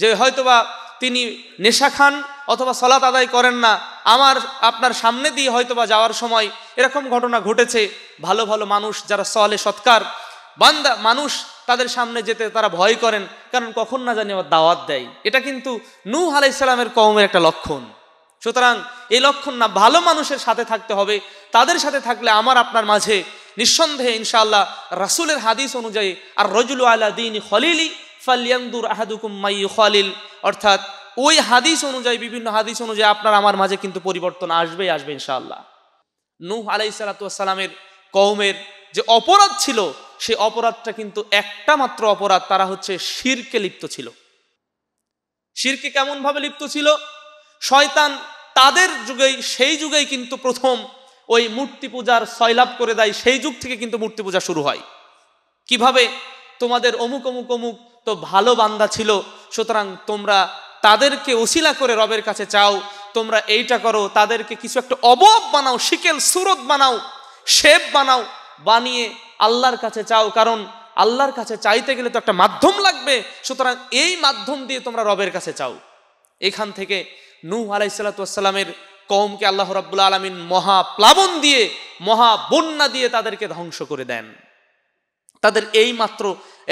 যে হয়তোবা তিনি নেশা খান অথবা সলাত আদায় করেন না আমার আপনার সামনে দিয়ে হয়তোবা যাওয়ার সময় এরকম ঘটনা ঘটেছে ভালো ভালো মানুষ যারা সলে সৎকার বান্দা মানুষ তাদের সামনে যেতে তারা ভয় করেন কারণ কখন না জানি আবার দাওয়াত দেয় এটা কিন্তু নূহ আলাইসাল্লামের কমের একটা লক্ষণ সুতরাং এই লক্ষণ না ভালো মানুষের সাথে থাকতে হবে তাদের সাথে থাকলে আমার আপনার মাঝে নিঃসন্দেহে ইনশাআল্লাহ রাসুলের হাদিস অনুযায়ী আর রজুল আলা দিন হলিলি ফালিয়ানদুর আহাদুকুম মাই খলিল অর্থাৎ ওই হাদিস অনুযায়ী বিভিন্ন হাদিস অনুযায়ী আপনার আমার মাঝে কিন্তু পরিবর্তন আসবেই আসবে ইনশাআল্লাহ নূহ আলাই কৌমের যে অপরাধ ছিল সে অপরাধটা কিন্তু একটা মাত্র অপরাধ তারা হচ্ছে শিরকে লিপ্ত ছিল শিরকে কেমনভাবে লিপ্ত ছিল শয়তান তাদের যুগেই সেই যুগেই কিন্তু প্রথম ওই মূর্তি পূজার সয়লাভ করে দেয় সেই যুগ থেকে কিন্তু মূর্তি পূজা শুরু হয় কিভাবে তোমাদের অমুক অমুক অমুক তো ভালো বান্দা ছিল সুতরাং তোমরা তাদেরকে ওসিলা করে রবের কাছে চাও তোমরা এইটা করো তাদেরকে কিছু একটা অবব বানাও শিকেল সুরত বানাও শেপ বানাও বানিয়ে আল্লাহর কাছে চাও কারণ আল্লাহর কাছে চাইতে গেলে তো একটা মাধ্যম লাগবে সুতরাং এই মাধ্যম দিয়ে তোমরা রবের কাছে চাও এখান থেকে নূহ আলাইসাল্লাতামের কমকে আল্লাহ রাবুল্লা আলমিন মহা প্লাবন দিয়ে মহা বন্যা দিয়ে তাদেরকে ধ্বংস করে দেন তাদের এই মাত্র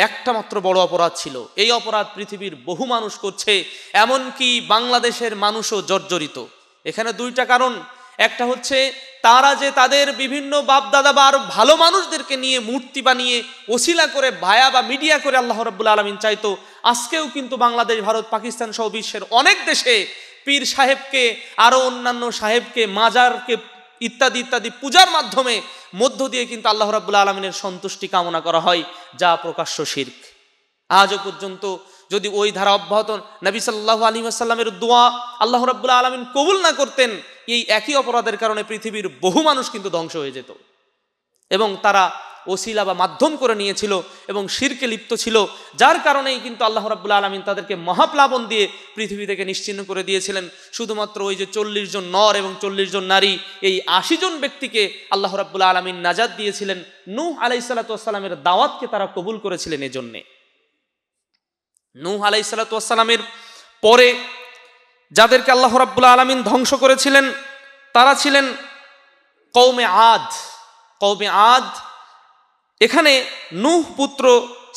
একটা মাত্র বড় অপরাধ ছিল এই অপরাধ পৃথিবীর বহু মানুষ করছে এমনকি বাংলাদেশের মানুষও জর্জরিত এখানে দুইটা কারণ একটা হচ্ছে তারা যে তাদের বিভিন্ন বাপ দাদা বা আরো ভালো মানুষদেরকে নিয়ে মূর্তি বানিয়ে ওসিলা করে ভায়া বা মিডিয়া করে আল্লাহ রব্বুল আলমিন চাইতো আজকেও কিন্তু বাংলাদেশ ভারত পাকিস্তান সহ বিশ্বের অনেক দেশে পীর সাহেবকে আরও অন্যান্য সাহেবকে মাজারকে ইত্যাদি ইত্যাদি পূজার মাধ্যমে মধ্য দিয়ে কিন্তু আল্লাহ রাবুল্লা আলমিনের সন্তুষ্টি কামনা করা হয় যা প্রকাশ্য শির্ক আজও পর্যন্ত যদি ওই ধারা অব্যাহত নবী সাল্লাহ আলী দোয়া আল্লাহ রাবুল্লা আলমিন কবুল না করতেন এই একই অপরাধের কারণে পৃথিবীর বহু মানুষ কিন্তু ধ্বংস হয়ে যেত এবং তারা ওসিলা বা মাধ্যম করে নিয়েছিল এবং শিরকে লিপ্ত ছিল যার কারণেই কিন্তু আল্লাহ রাবুল্লা আলমিন তাদেরকে মহাপ্লাবন দিয়ে পৃথিবী থেকে নিশ্চিন্ন করে দিয়েছিলেন শুধুমাত্র ওই যে চল্লিশ জন নর এবং চল্লিশ জন নারী এই আশি জন ব্যক্তিকে আল্লাহ রাবুল্লা আলমিন নাজাদ দিয়েছিলেন নূহ আলাই সালাতামের দাওয়াতকে তারা কবুল করেছিলেন এজন্যে নূহ আলাই সালাতামের পরে যাদেরকে আল্লাহ রাব্বুল্লা আলমিন ধ্বংস করেছিলেন তারা ছিলেন কৌমে আদ কৌমে আদ এখানে নুহ পুত্র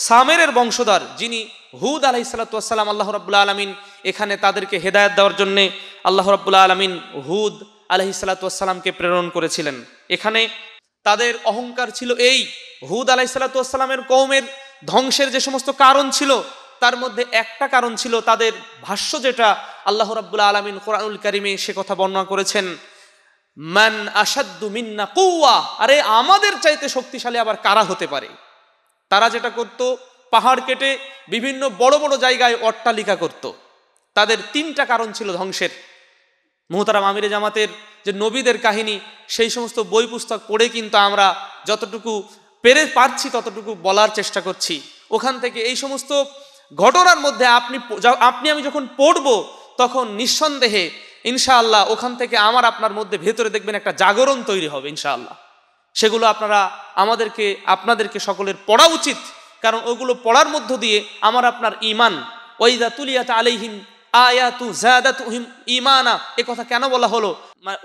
সামেরের বংশধর যিনি হুদ আলাহি সালাতাম আল্লাহ রব্বুল্লা আলমিন এখানে তাদেরকে হেদায়ত দেওয়ার জন্যে আল্লাহ রব্বুল্লা আলমিন হুদ আলহি সালাতামকে প্রেরণ করেছিলেন এখানে তাদের অহংকার ছিল এই হুদ আলাহি সালাতামের কৌমের ধ্বংসের যে সমস্ত কারণ ছিল তার মধ্যে একটা কারণ ছিল তাদের ভাষ্য যেটা আল্লাহ রাব্বুল আলমিন কোরআনুল কারিমে সে কথা বর্ণনা করেছেন মান আসাদ্দু মিন্না কৌয়া আরে আমাদের চাইতে শক্তিশালী আবার কারা হতে পারে তারা যেটা করত পাহাড় কেটে বিভিন্ন বড় বড় জায়গায় অট্টালিকা করত তাদের তিনটা কারণ ছিল ধ্বংসের মোহতারাম আমিরে জামাতের যে নবীদের কাহিনী সেই সমস্ত বই পুস্তক পড়ে কিন্তু আমরা যতটুকু পেরে পারছি ততটুকু বলার চেষ্টা করছি ওখান থেকে এই সমস্ত ঘটনার মধ্যে আপনি আপনি আমি যখন পড়ব তখন নিঃসন্দেহে ইনশাআল্লাহ ওখান থেকে আমার আপনার মধ্যে ভেতরে দেখবেন একটা জাগরণ তৈরি হবে ইনশাআল্লাহ সেগুলো আপনারা আমাদেরকে আপনাদেরকে সকলের পড়া উচিত কারণ ওগুলো পড়ার মধ্য দিয়ে আমার আপনার ইমান ওয়াইদা তুলিয়াত আলাইহিম আয়াতু জাদাত তুহিম ইমানা এ কথা কেন বলা হলো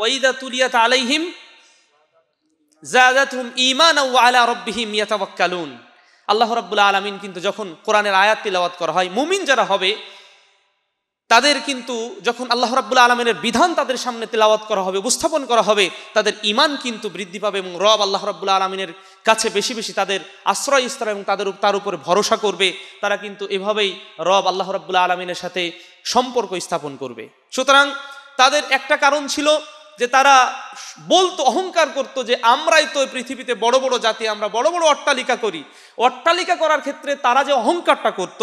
ওয়াইদা তুলিয়াত আলাইহিম জাদাত হুম ইমানা ওয়া আলা রব্বিহিম ইয়াতাওয়াক্কালুন আল্লাহ রব্বুল্লা আলমিন কিন্তু যখন কোরআনের আয়াত তিলাবাত করা হয় মুমিন যারা হবে তাদের কিন্তু যখন আল্লাহ রাব্বুল আলমিনের বিধান তাদের সামনে তেলাওয়াত করা হবে উপস্থাপন করা হবে তাদের ইমান কিন্তু বৃদ্ধি পাবে এবং রব আল্লাহ রাব্বুল আলমিনের কাছে বেশি বেশি তাদের আশ্রয় স্তর এবং তাদের তার উপরে ভরসা করবে তারা কিন্তু এভাবেই রব আল্লাহ রাব্বুল আলমিনের সাথে সম্পর্ক স্থাপন করবে সুতরাং তাদের একটা কারণ ছিল যে তারা বলতো অহংকার করত যে আমরাই তো পৃথিবীতে বড় বড় জাতি আমরা বড় বড় অট্টালিকা করি অট্টালিকা করার ক্ষেত্রে তারা যে অহংকারটা করত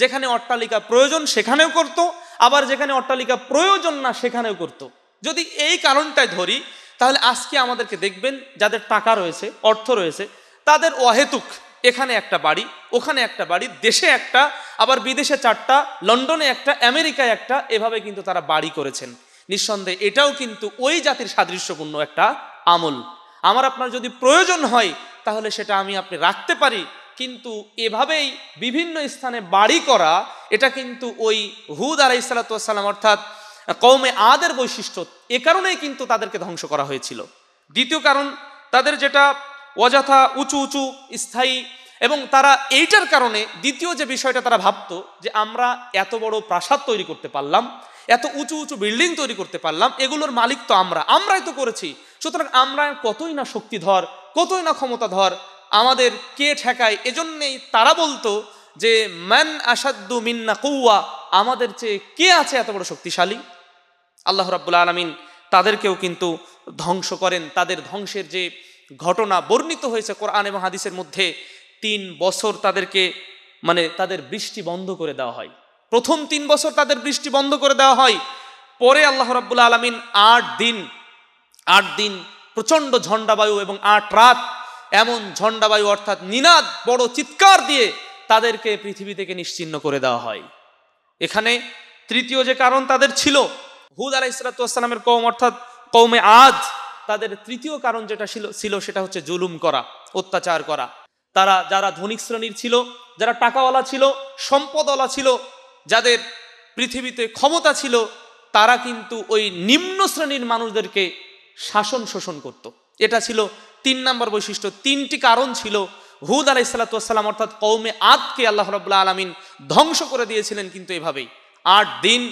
যেখানে অট্টালিকা প্রয়োজন সেখানেও করত আবার যেখানে অট্টালিকা প্রয়োজন না সেখানেও করত। যদি এই কারণটাই ধরি তাহলে আজকে আমাদেরকে দেখবেন যাদের টাকা রয়েছে অর্থ রয়েছে তাদের অহেতুক এখানে একটা বাড়ি ওখানে একটা বাড়ি দেশে একটা আবার বিদেশে চারটা লন্ডনে একটা আমেরিকায় একটা এভাবে কিন্তু তারা বাড়ি করেছেন নিঃসন্দেহে এটাও কিন্তু ওই জাতির সাদৃশ্যপূর্ণ একটা আমল আমার আপনার যদি প্রয়োজন হয় তাহলে সেটা আমি আপনি রাখতে পারি কিন্তু এভাবেই বিভিন্ন স্থানে বাড়ি করা এটা কিন্তু ওই হুদ আলাই সালাতাম অর্থাৎ কৌমে আদের বৈশিষ্ট্য এ কারণেই কিন্তু তাদেরকে ধ্বংস করা হয়েছিল দ্বিতীয় কারণ তাদের যেটা অযথা উঁচু উঁচু স্থায়ী এবং তারা এইটার কারণে দ্বিতীয় যে বিষয়টা তারা ভাবত যে আমরা এত বড় প্রাসাদ তৈরি করতে পারলাম এত উঁচু উঁচু বিল্ডিং তৈরি করতে পারলাম এগুলোর মালিক তো আমরা আমরাই তো করেছি সুতরাং আমরা কতই না শক্তিধর কতই না ক্ষমতাধর আমাদের কে ঠেকায় এজন্যেই তারা বলতো যে ম্যান আসাদ্দু মিন্না কৌয়া আমাদের চেয়ে কে আছে এত বড় শক্তিশালী আল্লাহ রাব্বুল আলমিন তাদেরকেও কিন্তু ধ্বংস করেন তাদের ধ্বংসের যে ঘটনা বর্ণিত হয়েছে কোরআন এবং হাদিসের মধ্যে তিন বছর তাদেরকে মানে তাদের বৃষ্টি বন্ধ করে দেওয়া হয় প্রথম তিন বছর তাদের বৃষ্টি বন্ধ করে দেওয়া হয় পরে আল্লাহ রাবুল আলমিন আট দিন আট দিন প্রচণ্ড ঝণ্ডাবায়ু এবং আট রাত এমন ঝণ্ডাবায়ু অর্থাৎ নিনাদ বড় চিৎকার দিয়ে তাদেরকে পৃথিবী থেকে নিশ্চিন্ন করে দেওয়া হয় এখানে তৃতীয় যে কারণ তাদের ছিল হুদ আলাহ ইসরাতামের কৌম অর্থাৎ কৌমে আজ তাদের তৃতীয় কারণ যেটা ছিল ছিল সেটা হচ্ছে জুলুম করা অত্যাচার করা তারা যারা ধনিক শ্রেণীর ছিল যারা টাকাওয়ালা ছিল সম্পদওয়ালা ছিল যাদের পৃথিবীতে ক্ষমতা ছিল তারা কিন্তু ওই নিম্ন শ্রেণীর মানুষদেরকে শাসন শোষণ করত। এটা ছিল তিন নম্বর বৈশিষ্ট্য তিনটি কারণ ছিল হুদ আলাহ ইসালাতাম অর্থাৎ কৌমে আতকে আল্লাহ রবাহ আলমিন ধ্বংস করে দিয়েছিলেন কিন্তু এভাবেই আট দিন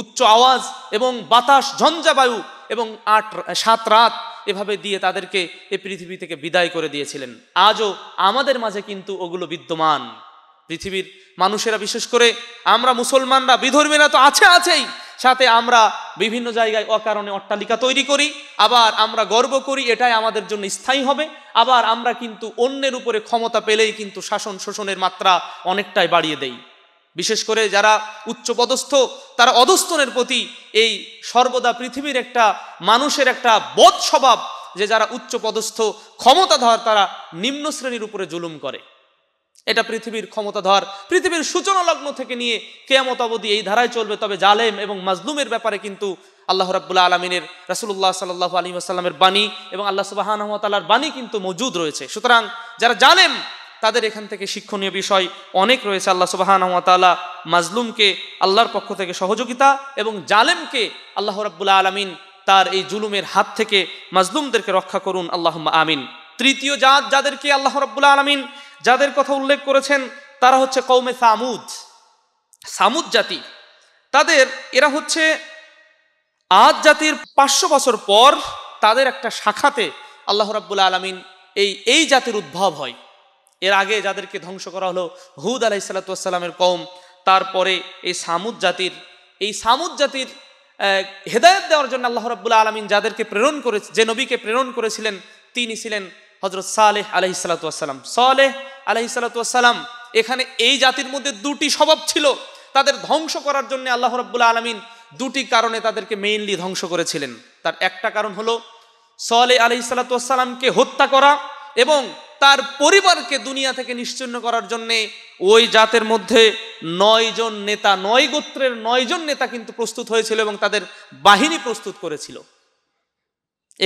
উচ্চ আওয়াজ এবং বাতাস ঝঞ্ঝাবায়ু এবং আট সাত রাত এভাবে দিয়ে তাদেরকে এ পৃথিবী থেকে বিদায় করে দিয়েছিলেন আজও আমাদের মাঝে কিন্তু ওগুলো বিদ্যমান পৃথিবীর মানুষেরা বিশেষ করে আমরা মুসলমানরা বিধর্মীরা তো আছে আছেই সাথে আমরা বিভিন্ন জায়গায় অকারণে অট্টালিকা তৈরি করি আবার আমরা গর্ব করি এটাই আমাদের জন্য স্থায়ী হবে আবার আমরা কিন্তু অন্যের উপরে ক্ষমতা পেলেই কিন্তু শাসন শোষণের মাত্রা অনেকটাই বাড়িয়ে দেই বিশেষ করে যারা উচ্চপদস্থ তারা অধস্তনের প্রতি এই সর্বদা পৃথিবীর একটা মানুষের একটা বোধ স্বভাব যে যারা উচ্চপদস্থ ক্ষমতাধর তারা নিম্ন শ্রেণীর উপরে জুলুম করে এটা পৃথিবীর ক্ষমতাধর পৃথিবীর সূচনা লগ্ন থেকে নিয়ে কেয়ামত অবধি এই ধারায় চলবে তবে জালেম এবং মাজলুমের ব্যাপারে কিন্তু আল্লাহ রাবুল্লাহ আলমিনের রাসুল্লাহ সাল্লাহ আলী আসাল্লামের বাণী এবং আল্লাহ সুবাহানহতালার বাণী কিন্তু মজুদ রয়েছে সুতরাং যারা জালেম তাদের এখান থেকে শিক্ষণীয় বিষয় অনেক রয়েছে আল্লাহ সুবাহানহতালা মাজলুমকে আল্লাহর পক্ষ থেকে সহযোগিতা এবং জালেমকে আল্লাহ রাবুল্লাহ আলমিন তার এই জুলুমের হাত থেকে মাজলুমদেরকে রক্ষা করুন আল্লাহ আমিন তৃতীয় জাত যাদেরকে আল্লাহ রাবুল্লাহ আলমিন যাদের কথা উল্লেখ করেছেন তারা হচ্ছে কৌমে সামুদ সামুদ জাতি তাদের এরা হচ্ছে আজ জাতির পাঁচশো বছর পর তাদের একটা শাখাতে আল্লাহ রাব্বুল আলমিন এই এই জাতির উদ্ভব হয় এর আগে যাদেরকে ধ্বংস করা হলো হুদ সাল্লাতামের কম তারপরে এই সামুদ জাতির এই সামুদ জাতির হেদায়ত দেওয়ার জন্য আল্লাহ রাবুল্লাহ আলমিন যাদেরকে প্রেরণ করে যে নবীকে প্রেরণ করেছিলেন তিনি ছিলেন হজরত সালেহ আলহিসাল্লাতুয়াসাল্লাম সালেহ আলহিসাল্লাম এখানে এই জাতির মধ্যে দুটি স্বভাব ছিল তাদের ধ্বংস করার জন্য আল্লাহ রব্বুল্লা আলমিন দুটি কারণে তাদেরকে মেইনলি ধ্বংস করেছিলেন তার একটা কারণ হলো সলে আলি হত্যা করা এবং তার পরিবারকে দুনিয়া থেকে নিশ্চিন্ন করার জন্যে ওই জাতের মধ্যে নয়জন নেতা নয় গোত্রের নয়জন নেতা কিন্তু প্রস্তুত হয়েছিল এবং তাদের বাহিনী প্রস্তুত করেছিল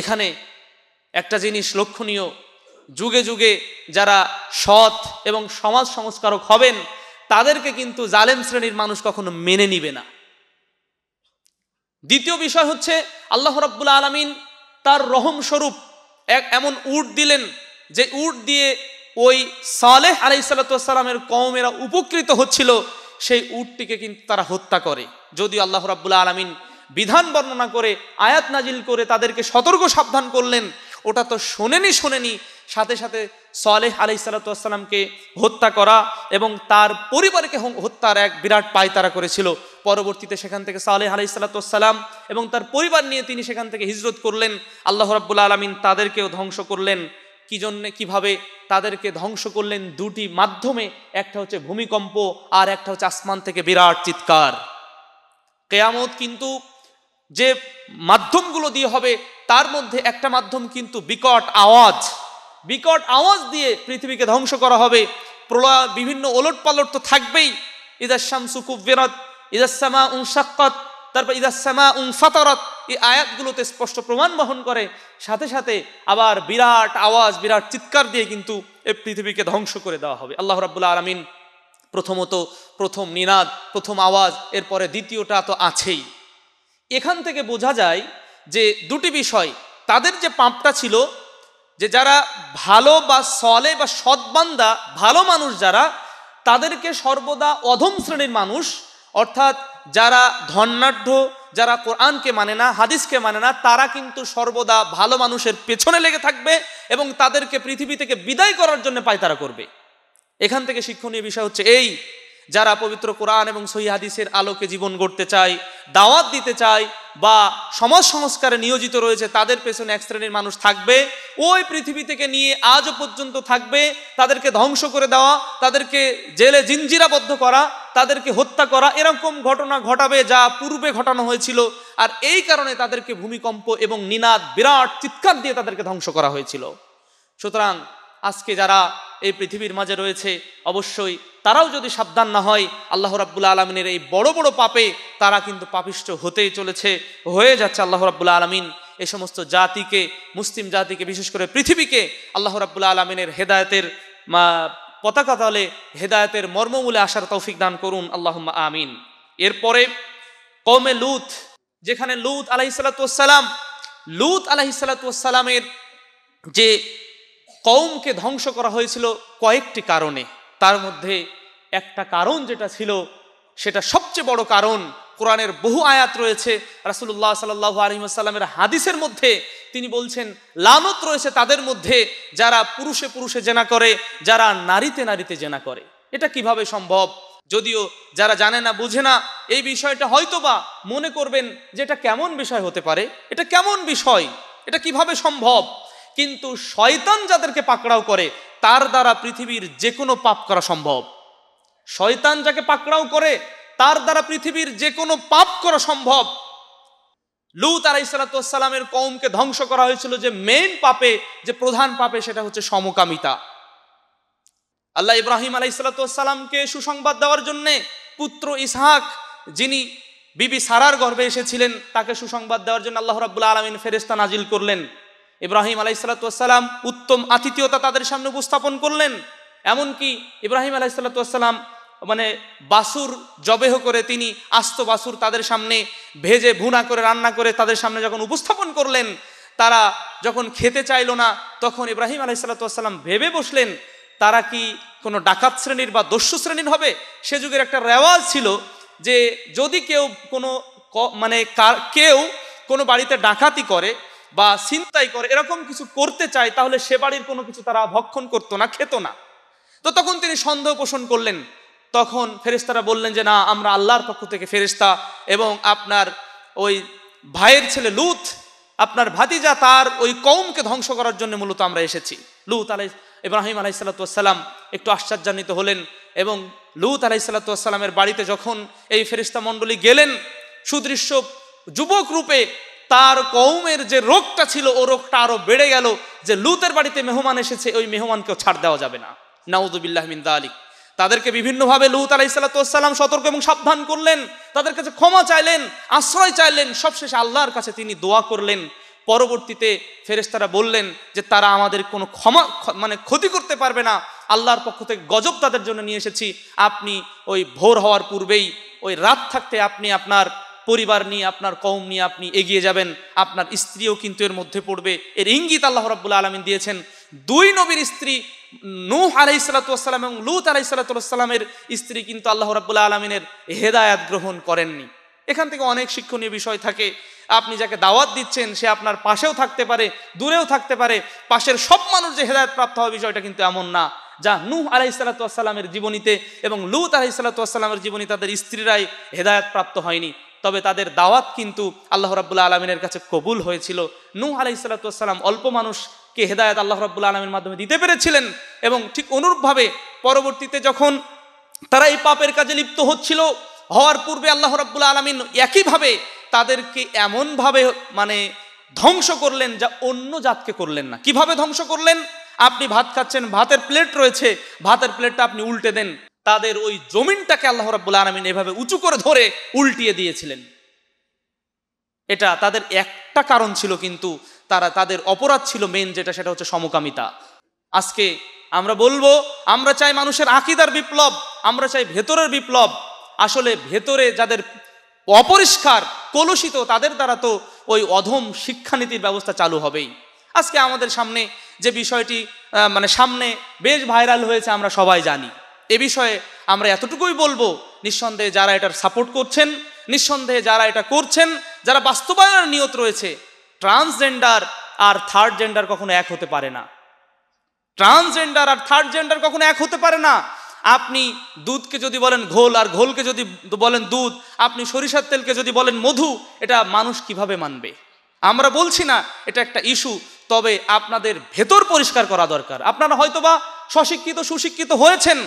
এখানে একটা জিনিস লক্ষণীয় যুগে যুগে যারা সৎ এবং সমাজ সংস্কারক হবেন তাদেরকে কিন্তু জালেম শ্রেণীর মানুষ কখনো মেনে নিবে না দ্বিতীয় বিষয় হচ্ছে আল্লাহ রব্বুল আলমিন তার রহম স্বরূপ এক এমন উট দিলেন যে উট দিয়ে ওই সালেহ আলাই সালাতামের কমেরা উপকৃত হচ্ছিল সেই উটটিকে কিন্তু তারা হত্যা করে যদি আল্লাহ রাব্বুল আলমিন বিধান বর্ণনা করে আয়াত নাজিল করে তাদেরকে সতর্ক সাবধান করলেন ওটা তো শোনেনি শোনেনি সাথে সাথে সালেহ আলি সাল্লাতামকে হত্যা করা এবং তার পরিবারকে হত্যার এক বিরাট পায়তারা করেছিল পরবর্তীতে সেখান থেকে সালেহ আলি সাল্লাতাম এবং তার পরিবার নিয়ে তিনি সেখান থেকে হিজরত করলেন আল্লাহ রাবুল্লা আলমিন তাদেরকেও ধ্বংস করলেন কি জন্যে কীভাবে তাদেরকে ধ্বংস করলেন দুটি মাধ্যমে একটা হচ্ছে ভূমিকম্প আর একটা হচ্ছে আসমান থেকে বিরাট চিৎকার কেয়ামত কিন্তু যে মাধ্যমগুলো দিয়ে হবে তার মধ্যে একটা মাধ্যম কিন্তু বিকট আওয়াজ বিকট আওয়াজ দিয়ে পৃথিবীকে ধ্বংস করা হবে প্রলয় বিভিন্ন ওলট পালট তো থাকবেই ইদার শামসু কুব্বেরত ইদাসামা উং সাক্ষত তারপর ইদাসামা উং ফাতরত এই আয়াতগুলোতে স্পষ্ট প্রমাণ বহন করে সাথে সাথে আবার বিরাট আওয়াজ বিরাট চিৎকার দিয়ে কিন্তু এই পৃথিবীকে ধ্বংস করে দেওয়া হবে আল্লাহ রাবুল্লাহ আলমিন প্রথমত প্রথম নিনাদ প্রথম আওয়াজ এরপরে দ্বিতীয়টা তো আছেই এখান থেকে বোঝা যায় যে দুটি বিষয় তাদের যে পাপটা ছিল যে যারা ভালো বা সলে বা সৎবান্দা ভালো মানুষ যারা তাদেরকে সর্বদা অধম শ্রেণীর মানুষ অর্থাৎ যারা ধন্যাঢ্য যারা কোরআনকে মানে না হাদিসকে মানে না তারা কিন্তু সর্বদা ভালো মানুষের পেছনে লেগে থাকবে এবং তাদেরকে পৃথিবী থেকে বিদায় করার জন্য পায়তারা করবে এখান থেকে শিক্ষণীয় বিষয় হচ্ছে এই যারা পবিত্র কোরআন এবং সহি হাদিসের আলোকে জীবন গড়তে চায় দাওয়াত দিতে চায় বা সমাজ সংস্কারে নিয়োজিত রয়েছে তাদের পেছনে এক শ্রেণীর মানুষ থাকবে ওই পৃথিবী থেকে নিয়ে আজও পর্যন্ত থাকবে তাদেরকে ধ্বংস করে দেওয়া তাদেরকে জেলে জিঞ্জিরাবদ্ধ করা তাদেরকে হত্যা করা এরকম ঘটনা ঘটাবে যা পূর্বে ঘটানো হয়েছিল আর এই কারণে তাদেরকে ভূমিকম্প এবং নিনাদ বিরাট চিৎকার দিয়ে তাদেরকে ধ্বংস করা হয়েছিল সুতরাং আজকে যারা এই পৃথিবীর মাঝে রয়েছে অবশ্যই তারাও যদি সাবধান না হয় আল্লাহ রাব্বুল আলমিনের এই বড় বড় পাপে তারা কিন্তু পাপিষ্ট হতেই চলেছে হয়ে যাচ্ছে আল্লাহ রাব্বুল আলমিন এ সমস্ত জাতিকে মুসলিম জাতিকে বিশেষ করে পৃথিবীকে আল্লাহ রাব্বুল আলমিনের হেদায়তের পতাকা তালে হেদায়তের মর্মমূলে আসার তৌফিক দান করুন আল্লাহ আমিন এরপরে কমে লুত যেখানে লুত আলাহি সালাতাম লুত আলাহি সালাতামের যে কৌমকে ধ্বংস করা হয়েছিল কয়েকটি কারণে তার মধ্যে একটা কারণ যেটা ছিল সেটা সবচেয়ে বড় কারণ কোরআনের বহু আয়াত রয়েছে রাসুল্লাহ সাল্লাহ আলহিমাসাল্লামের হাদিসের মধ্যে তিনি বলছেন লানত রয়েছে তাদের মধ্যে যারা পুরুষে পুরুষে জেনা করে যারা নারীতে নারীতে জেনা করে এটা কিভাবে সম্ভব যদিও যারা জানে না বুঝে না এই বিষয়টা হয়তোবা মনে করবেন যে এটা কেমন বিষয় হতে পারে এটা কেমন বিষয় এটা কিভাবে সম্ভব কিন্তু শয়তান যাদেরকে পাকড়াও করে তার দ্বারা পৃথিবীর যে কোনো পাপ করা সম্ভব শয়তান যাকে পাকড়াও করে তার দ্বারা পৃথিবীর যে কোনো পাপ করা সম্ভব লুত ইসলাতামের কৌমকে ধ্বংস করা হয়েছিল যে মেন পাপে যে প্রধান পাপে সেটা হচ্ছে সমকামিতা আল্লাহ ইব্রাহিম আলাইসালাতামকে সুসংবাদ দেওয়ার জন্যে পুত্র ইসহাক যিনি বিবি সারার গর্ভে এসেছিলেন তাকে সুসংবাদ দেওয়ার জন্য আল্লাহ রাবুল্লাহ আলমিন ফেরেস্তা নাজিল করলেন ইব্রাহিম আলাইসালাতাম উত্তম আতিথিয়তা তাদের সামনে উপস্থাপন করলেন এমনকি ইব্রাহিম আলাইসালাতাম মানে বাসুর জবেহ করে তিনি আস্ত বাসুর তাদের সামনে ভেজে ভুনা করে রান্না করে তাদের সামনে যখন উপস্থাপন করলেন তারা যখন খেতে চাইল না তখন ইব্রাহিম আলাইসালাতাম ভেবে বসলেন তারা কি কোনো ডাকাত শ্রেণীর বা দস্যু শ্রেণীর হবে সে যুগের একটা রেওয়াজ ছিল যে যদি কেউ কোনো মানে কেউ কোনো বাড়িতে ডাকাতি করে বা ছিনতাই করে এরকম কিছু করতে চায় তাহলে সে বাড়ির কোনো কিছু তারা ভক্ষণ করতো না খেত না তো তখন তিনি সন্দেহ পোষণ করলেন তখন ফেরিস্তারা বললেন যে না আমরা আল্লাহর পক্ষ থেকে ফেরিস্তা এবং আপনার ওই ভাইয়ের ছেলে লুত আপনার ভাতিজা তার ওই কৌমকে ধ্বংস করার জন্য মূলত আমরা এসেছি লুত আলাই ইব্রাহিম আলাইসাল্লাতুয়াসাল্লাম একটু আশ্চর্যান্বিত হলেন এবং লুত আলাইসাল্লাতুয়াসাল্লামের বাড়িতে যখন এই ফেরিস্তা মণ্ডলী গেলেন সুদৃশ্য যুবক রূপে তার কৌমের যে রোগটা ছিল ও রোগটা আরো বেড়ে গেল যে লুতের বাড়িতে মেহমান এসেছে ওই মেহমানকেও ছাড় দেওয়া যাবে না নাউদুবিল্লাহমিন দা আলী তাদেরকে বিভিন্নভাবে লুত আলাই সাল্লাতাম সতর্ক এবং সাবধান করলেন তাদের কাছে ক্ষমা চাইলেন আশ্রয় চাইলেন সবশেষে আল্লাহর কাছে তিনি দোয়া করলেন পরবর্তীতে ফেরেস্তারা বললেন যে তারা আমাদের কোনো ক্ষমা মানে ক্ষতি করতে পারবে না আল্লাহর পক্ষ থেকে গজব তাদের জন্য নিয়ে এসেছি আপনি ওই ভোর হওয়ার পূর্বেই ওই রাত থাকতে আপনি আপনার পরিবার নিয়ে আপনার কম নিয়ে আপনি এগিয়ে যাবেন আপনার স্ত্রীও কিন্তু এর মধ্যে পড়বে এর ইঙ্গিত আল্লাহ রব্বুল্লা আলমিন দিয়েছেন দুই নবীর স্ত্রী নূহ আলাই সালাতাম এবং লুত আলাই সালাতামের স্ত্রী কিন্তু আল্লাহ রাবুল্লাহ আলমিনের হেদায়াত গ্রহণ করেননি এখান থেকে অনেক শিক্ষণীয় বিষয় থাকে আপনি যাকে দাওয়াত দিচ্ছেন সে আপনার পাশেও থাকতে পারে দূরেও থাকতে পারে পাশের সব মানুষ যে হেদায়ত প্রাপ্ত হবে বিষয়টা কিন্তু এমন না যা নূহ আলাই সালাতামের জীবনীতে এবং লুত আলাই সালাতামের জীবনী তাদের স্ত্রীরাই হেদায়ত প্রাপ্ত হয়নি তবে তাদের দাওয়াত কিন্তু আল্লাহ রাবুল্লাহ আলমিনের কাছে কবুল হয়েছিল নূ আলাইসাল্লাম অল্প মানুষকে হেদায়ত আল্লাহ রাবুল্লা আলমের মাধ্যমে দিতে পেরেছিলেন এবং ঠিক অনুরূপভাবে পরবর্তীতে যখন তারা এই পাপের কাজে লিপ্ত হচ্ছিল হওয়ার পূর্বে আল্লাহ রাবুল্লা আলমিন একইভাবে তাদেরকে এমনভাবে মানে ধ্বংস করলেন যা অন্য জাতকে করলেন না কিভাবে ধ্বংস করলেন আপনি ভাত খাচ্ছেন ভাতের প্লেট রয়েছে ভাতের প্লেটটা আপনি উল্টে দেন তাদের ওই জমিনটাকে আল্লাহ রাবুল আলমিন এভাবে উঁচু করে ধরে উল্টিয়ে দিয়েছিলেন এটা তাদের একটা কারণ ছিল কিন্তু তারা তাদের অপরাধ ছিল মেন যেটা সেটা হচ্ছে সমকামিতা আজকে আমরা বলবো আমরা চাই মানুষের আকিদার বিপ্লব আমরা চাই ভেতরের বিপ্লব আসলে ভেতরে যাদের অপরিষ্কার কলুষিত তাদের দ্বারা তো ওই অধম শিক্ষানীতির ব্যবস্থা চালু হবেই আজকে আমাদের সামনে যে বিষয়টি মানে সামনে বেশ ভাইরাল হয়েছে আমরা সবাই জানি এ বিষয়ে আমরা এতটুকুই বলবো নিঃসন্দেহে যারা এটার সাপোর্ট করছেন নিঃসন্দেহে যারা এটা করছেন যারা বাস্তবায়নের নিয়ত রয়েছে ট্রান্সজেন্ডার আর থার্ড জেন্ডার কখনো এক হতে পারে না ট্রান্সজেন্ডার আর থার্ড জেন্ডার কখনো এক হতে পারে না আপনি দুধকে যদি বলেন ঘোল আর ঘোলকে যদি বলেন দুধ আপনি সরিষার তেলকে যদি বলেন মধু এটা মানুষ কিভাবে মানবে আমরা বলছি না এটা একটা ইস্যু তবে আপনাদের ভেতর পরিষ্কার করা দরকার আপনারা হয়তোবা স্বশিক্ষিত সুশিক্ষিত হয়েছেন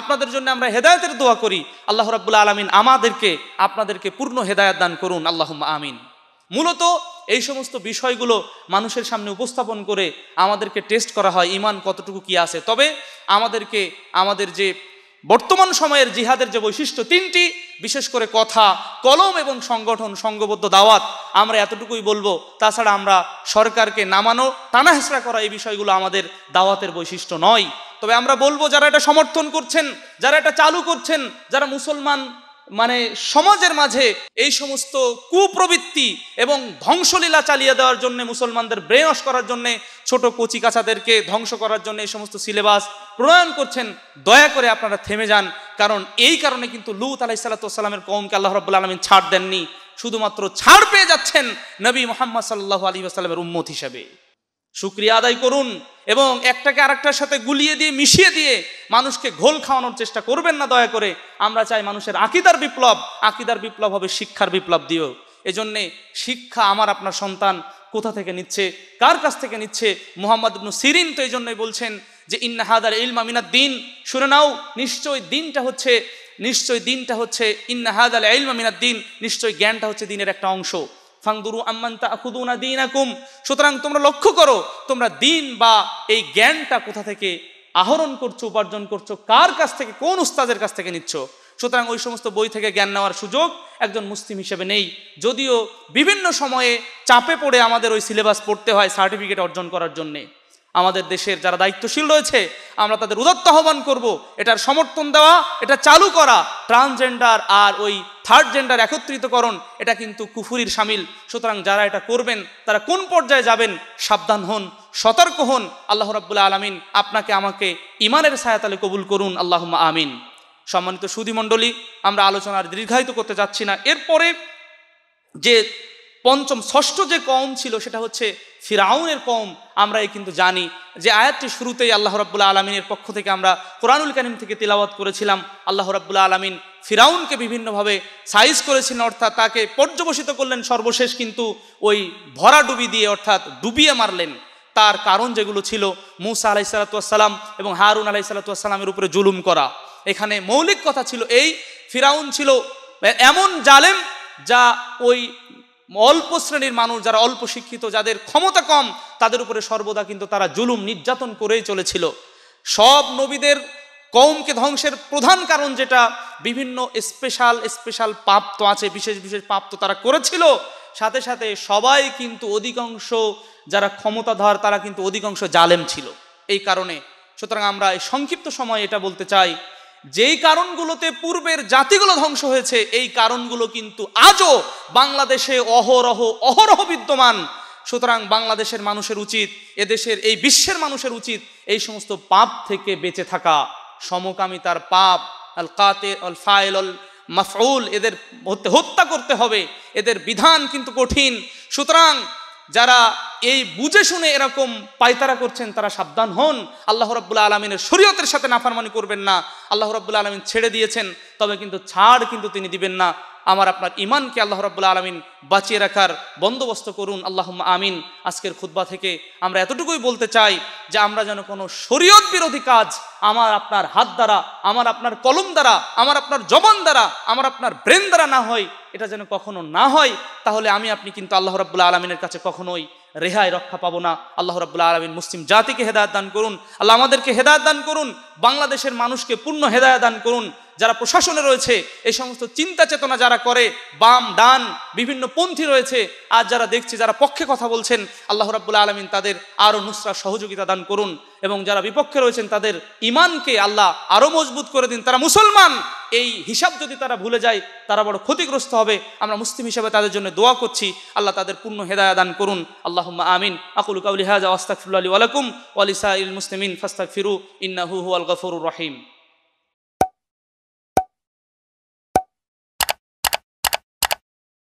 আপনাদের জন্য আমরা হেদায়তের দোয়া করি আল্লাহ রাবুল আলমিন আমাদেরকে আপনাদেরকে পূর্ণ হেদায়ত দান করুন আল্লাহ আমিন মূলত এই সমস্ত বিষয়গুলো মানুষের সামনে উপস্থাপন করে আমাদেরকে টেস্ট করা হয় ইমান কতটুকু কি আছে তবে আমাদেরকে আমাদের যে বর্তমান সময়ের জিহাদের যে বৈশিষ্ট্য তিনটি বিশেষ করে কথা কলম এবং সংগঠন সংঘবদ্ধ দাওয়াত আমরা এতটুকুই বলবো তাছাড়া আমরা সরকারকে নামানো টানা হেসরা করা এই বিষয়গুলো আমাদের দাওয়াতের বৈশিষ্ট্য নয় তবে আমরা বলবো যারা এটা সমর্থন করছেন যারা এটা চালু করছেন যারা মুসলমান মানে সমাজের মাঝে এই সমস্ত কুপ্রবৃত্তি এবং ধ্বংসলীলা চালিয়ে দেওয়ার জন্য মুসলমানদের ব্রেনস করার জন্য ছোট কচি কাছাদেরকে ধ্বংস করার জন্য এই সমস্ত সিলেবাস প্রণয়ন করছেন দয়া করে আপনারা থেমে যান কারণ এই কারণে কিন্তু লুত আলাহি সাল্লাতামের কমকে আল্লাহ রব্লা আলমিন ছাড় দেননি শুধুমাত্র ছাড় পেয়ে যাচ্ছেন নবী মোহাম্মদ সাল্লাহ আলী আসালামের উম্মত হিসাবে শুক্রিয়া আদায় করুন এবং একটাকে আরেকটার সাথে গুলিয়ে দিয়ে মিশিয়ে দিয়ে মানুষকে ঘোল খাওয়ানোর চেষ্টা করবেন না দয়া করে আমরা চাই মানুষের আকিদার বিপ্লব আকিদার বিপ্লব হবে শিক্ষার বিপ্লব দিয়েও এজন্যে শিক্ষা আমার আপনার সন্তান কোথা থেকে নিচ্ছে কার কাছ থেকে নিচ্ছে মোহাম্মদ সিরিন তো এই জন্যই বলছেন যে ইন্নাহাদার ইলমা মিনার দিন শুনে নাও নিশ্চয় দিনটা হচ্ছে নিশ্চয় দিনটা হচ্ছে ইন্নাহাদ আল ইলমা মিনার দিন নিশ্চয় জ্ঞানটা হচ্ছে দিনের একটা অংশ ফাংদুরু আম্মান্তা আখুদুনা দিন আকুম সুতরাং তোমরা লক্ষ্য করো তোমরা দিন বা এই জ্ঞানটা কোথা থেকে আহরণ করছো উপার্জন করছো কার কাছ থেকে কোন উস্তাদের কাছ থেকে নিচ্ছ সুতরাং ওই সমস্ত বই থেকে জ্ঞান নেওয়ার সুযোগ একজন মুসলিম হিসেবে নেই যদিও বিভিন্ন সময়ে চাপে পড়ে আমাদের ওই সিলেবাস পড়তে হয় সার্টিফিকেট অর্জন করার জন্যে আমাদের দেশের যারা দায়িত্বশীল রয়েছে আমরা তাদের উদত্ত আহ্বান করব এটার সমর্থন দেওয়া এটা চালু করা ট্রান্সজেন্ডার আর ওই থার্ড জেন্ডার একত্রিতকরণ এটা কিন্তু কুফুরির সামিল সুতরাং যারা এটা করবেন তারা কোন পর্যায়ে যাবেন সাবধান হন সতর্ক হন আল্লাহ রাবুল্লাহ আলমিন আপনাকে আমাকে ইমানের সায়াতালে কবুল করুন আল্লাহ আমিন সম্মানিত সুধীমণ্ডলী আমরা আলোচনার দীর্ঘায়িত করতে যাচ্ছি না এরপরে যে পঞ্চম ষষ্ঠ যে কম ছিল সেটা হচ্ছে ফিরাউনের কম আমরা এই কিন্তু জানি যে আয়াতটি শুরুতেই আল্লাহ রাবুল্লাহ আলমিনের পক্ষ থেকে আমরা কোরআনুল কানিম থেকে তেলাওয়াত করেছিলাম আল্লাহ রাবুল্লাহ আলমিন ফিরাউনকে বিভিন্নভাবে সাইজ করেছিলেন অর্থাৎ তাকে পর্যবসিত করলেন সর্বশেষ কিন্তু ওই ভরা ডুবি দিয়ে অর্থাৎ ডুবিয়ে মারলেন তার কারণ যেগুলো ছিল মুসা আলাহি সালাতাম এবং হারুন আলাহি সালাতামের উপরে জুলুম করা এখানে মৌলিক কথা ছিল এই ফিরাউন ছিল এমন জালেম যা ওই অল্প শ্রেণীর মানুষ যারা অল্প শিক্ষিত যাদের ক্ষমতা কম তাদের উপরে সর্বদা কিন্তু তারা জুলুম নির্যাতন করেই চলেছিল সব নবীদের কৌমকে ধ্বংসের প্রধান কারণ যেটা বিভিন্ন স্পেশাল স্পেশাল পাপ তো আছে বিশেষ বিশেষ পাপ তো তারা করেছিল সাথে সাথে সবাই কিন্তু অধিকাংশ যারা ক্ষমতাধর তারা কিন্তু অধিকাংশ জালেম ছিল এই কারণে সুতরাং আমরা এই সংক্ষিপ্ত সময় এটা বলতে চাই যেই কারণগুলোতে পূর্বের জাতিগুলো ধ্বংস হয়েছে এই কারণগুলো কিন্তু আজও বাংলাদেশে অহরহ অহরহ বিদ্যমান সুতরাং বাংলাদেশের মানুষের উচিত এদেশের এই বিশ্বের মানুষের উচিত এই সমস্ত পাপ থেকে বেঁচে থাকা সমকামিতার পাপ আল কাতে অল ফাইল অল মাফউল এদের হত্যা করতে হবে এদের বিধান কিন্তু কঠিন সুতরাং যারা এই বুঝে শুনে এরকম পায়তারা করছেন তারা সাবধান হন আল্লাহ রব্বুল্লা আলমিনের শরীয়তের সাথে নাফারমানি করবেন না আল্লাহ রব্বুল্লা আলমিন ছেড়ে দিয়েছেন তবে কিন্তু ছাড় কিন্তু তিনি দিবেন না আমার আপনার ইমানকে আল্লাহ রব্বুল্লা আলমিন বাঁচিয়ে রাখার বন্দোবস্ত করুন আল্লাহ আমিন আজকের খুদ্া থেকে আমরা এতটুকুই বলতে চাই যে আমরা যেন কোনো শরীয়ত বিরোধী কাজ আমার আপনার হাত দ্বারা আমার আপনার কলম দ্বারা আমার আপনার জবান দ্বারা আমার আপনার ব্রেন দ্বারা না হয় এটা যেন কখনো না হয় তাহলে আমি আপনি কিন্তু আল্লাহ রাবুল্লাহ আলমিনের কাছে কখনোই রেহাই রক্ষা পাবো না আল্লাহ রাবুল্লাহ আলমিন মুসলিম জাতিকে হেদায়ত দান করুন আল্লাহ আমাদেরকে হেদায়ত দান করুন বাংলাদেশের মানুষকে পূর্ণ হেদায়ত দান করুন যারা প্রশাসনে রয়েছে এই সমস্ত চিন্তা চেতনা যারা করে বাম ডান বিভিন্ন পন্থী রয়েছে আর যারা দেখছি যারা পক্ষে কথা বলছেন আল্লাহ রাবুল্লাহ আলমিন তাদের আরও নুসরা সহযোগিতা দান করুন এবং যারা বিপক্ষে রয়েছেন তাদের ইমানকে আল্লাহ আরও মজবুত করে দিন তারা মুসলমান এই হিসাব যদি তারা ভুলে যায় তারা বড় ক্ষতিগ্রস্ত হবে আমরা মুসলিম হিসাবে তাদের জন্য দোয়া করছি আল্লাহ তাদের পূর্ণ হেদায় দান করুন আল্লাহ আমিন আকুল কাউলি হাজা আস্তাক ফিরুল আলী ওয়ালাকুম ওয়ালিসা ইল মুসলিম ফাস্তাক ফিরু হু আল গফরুর রহিম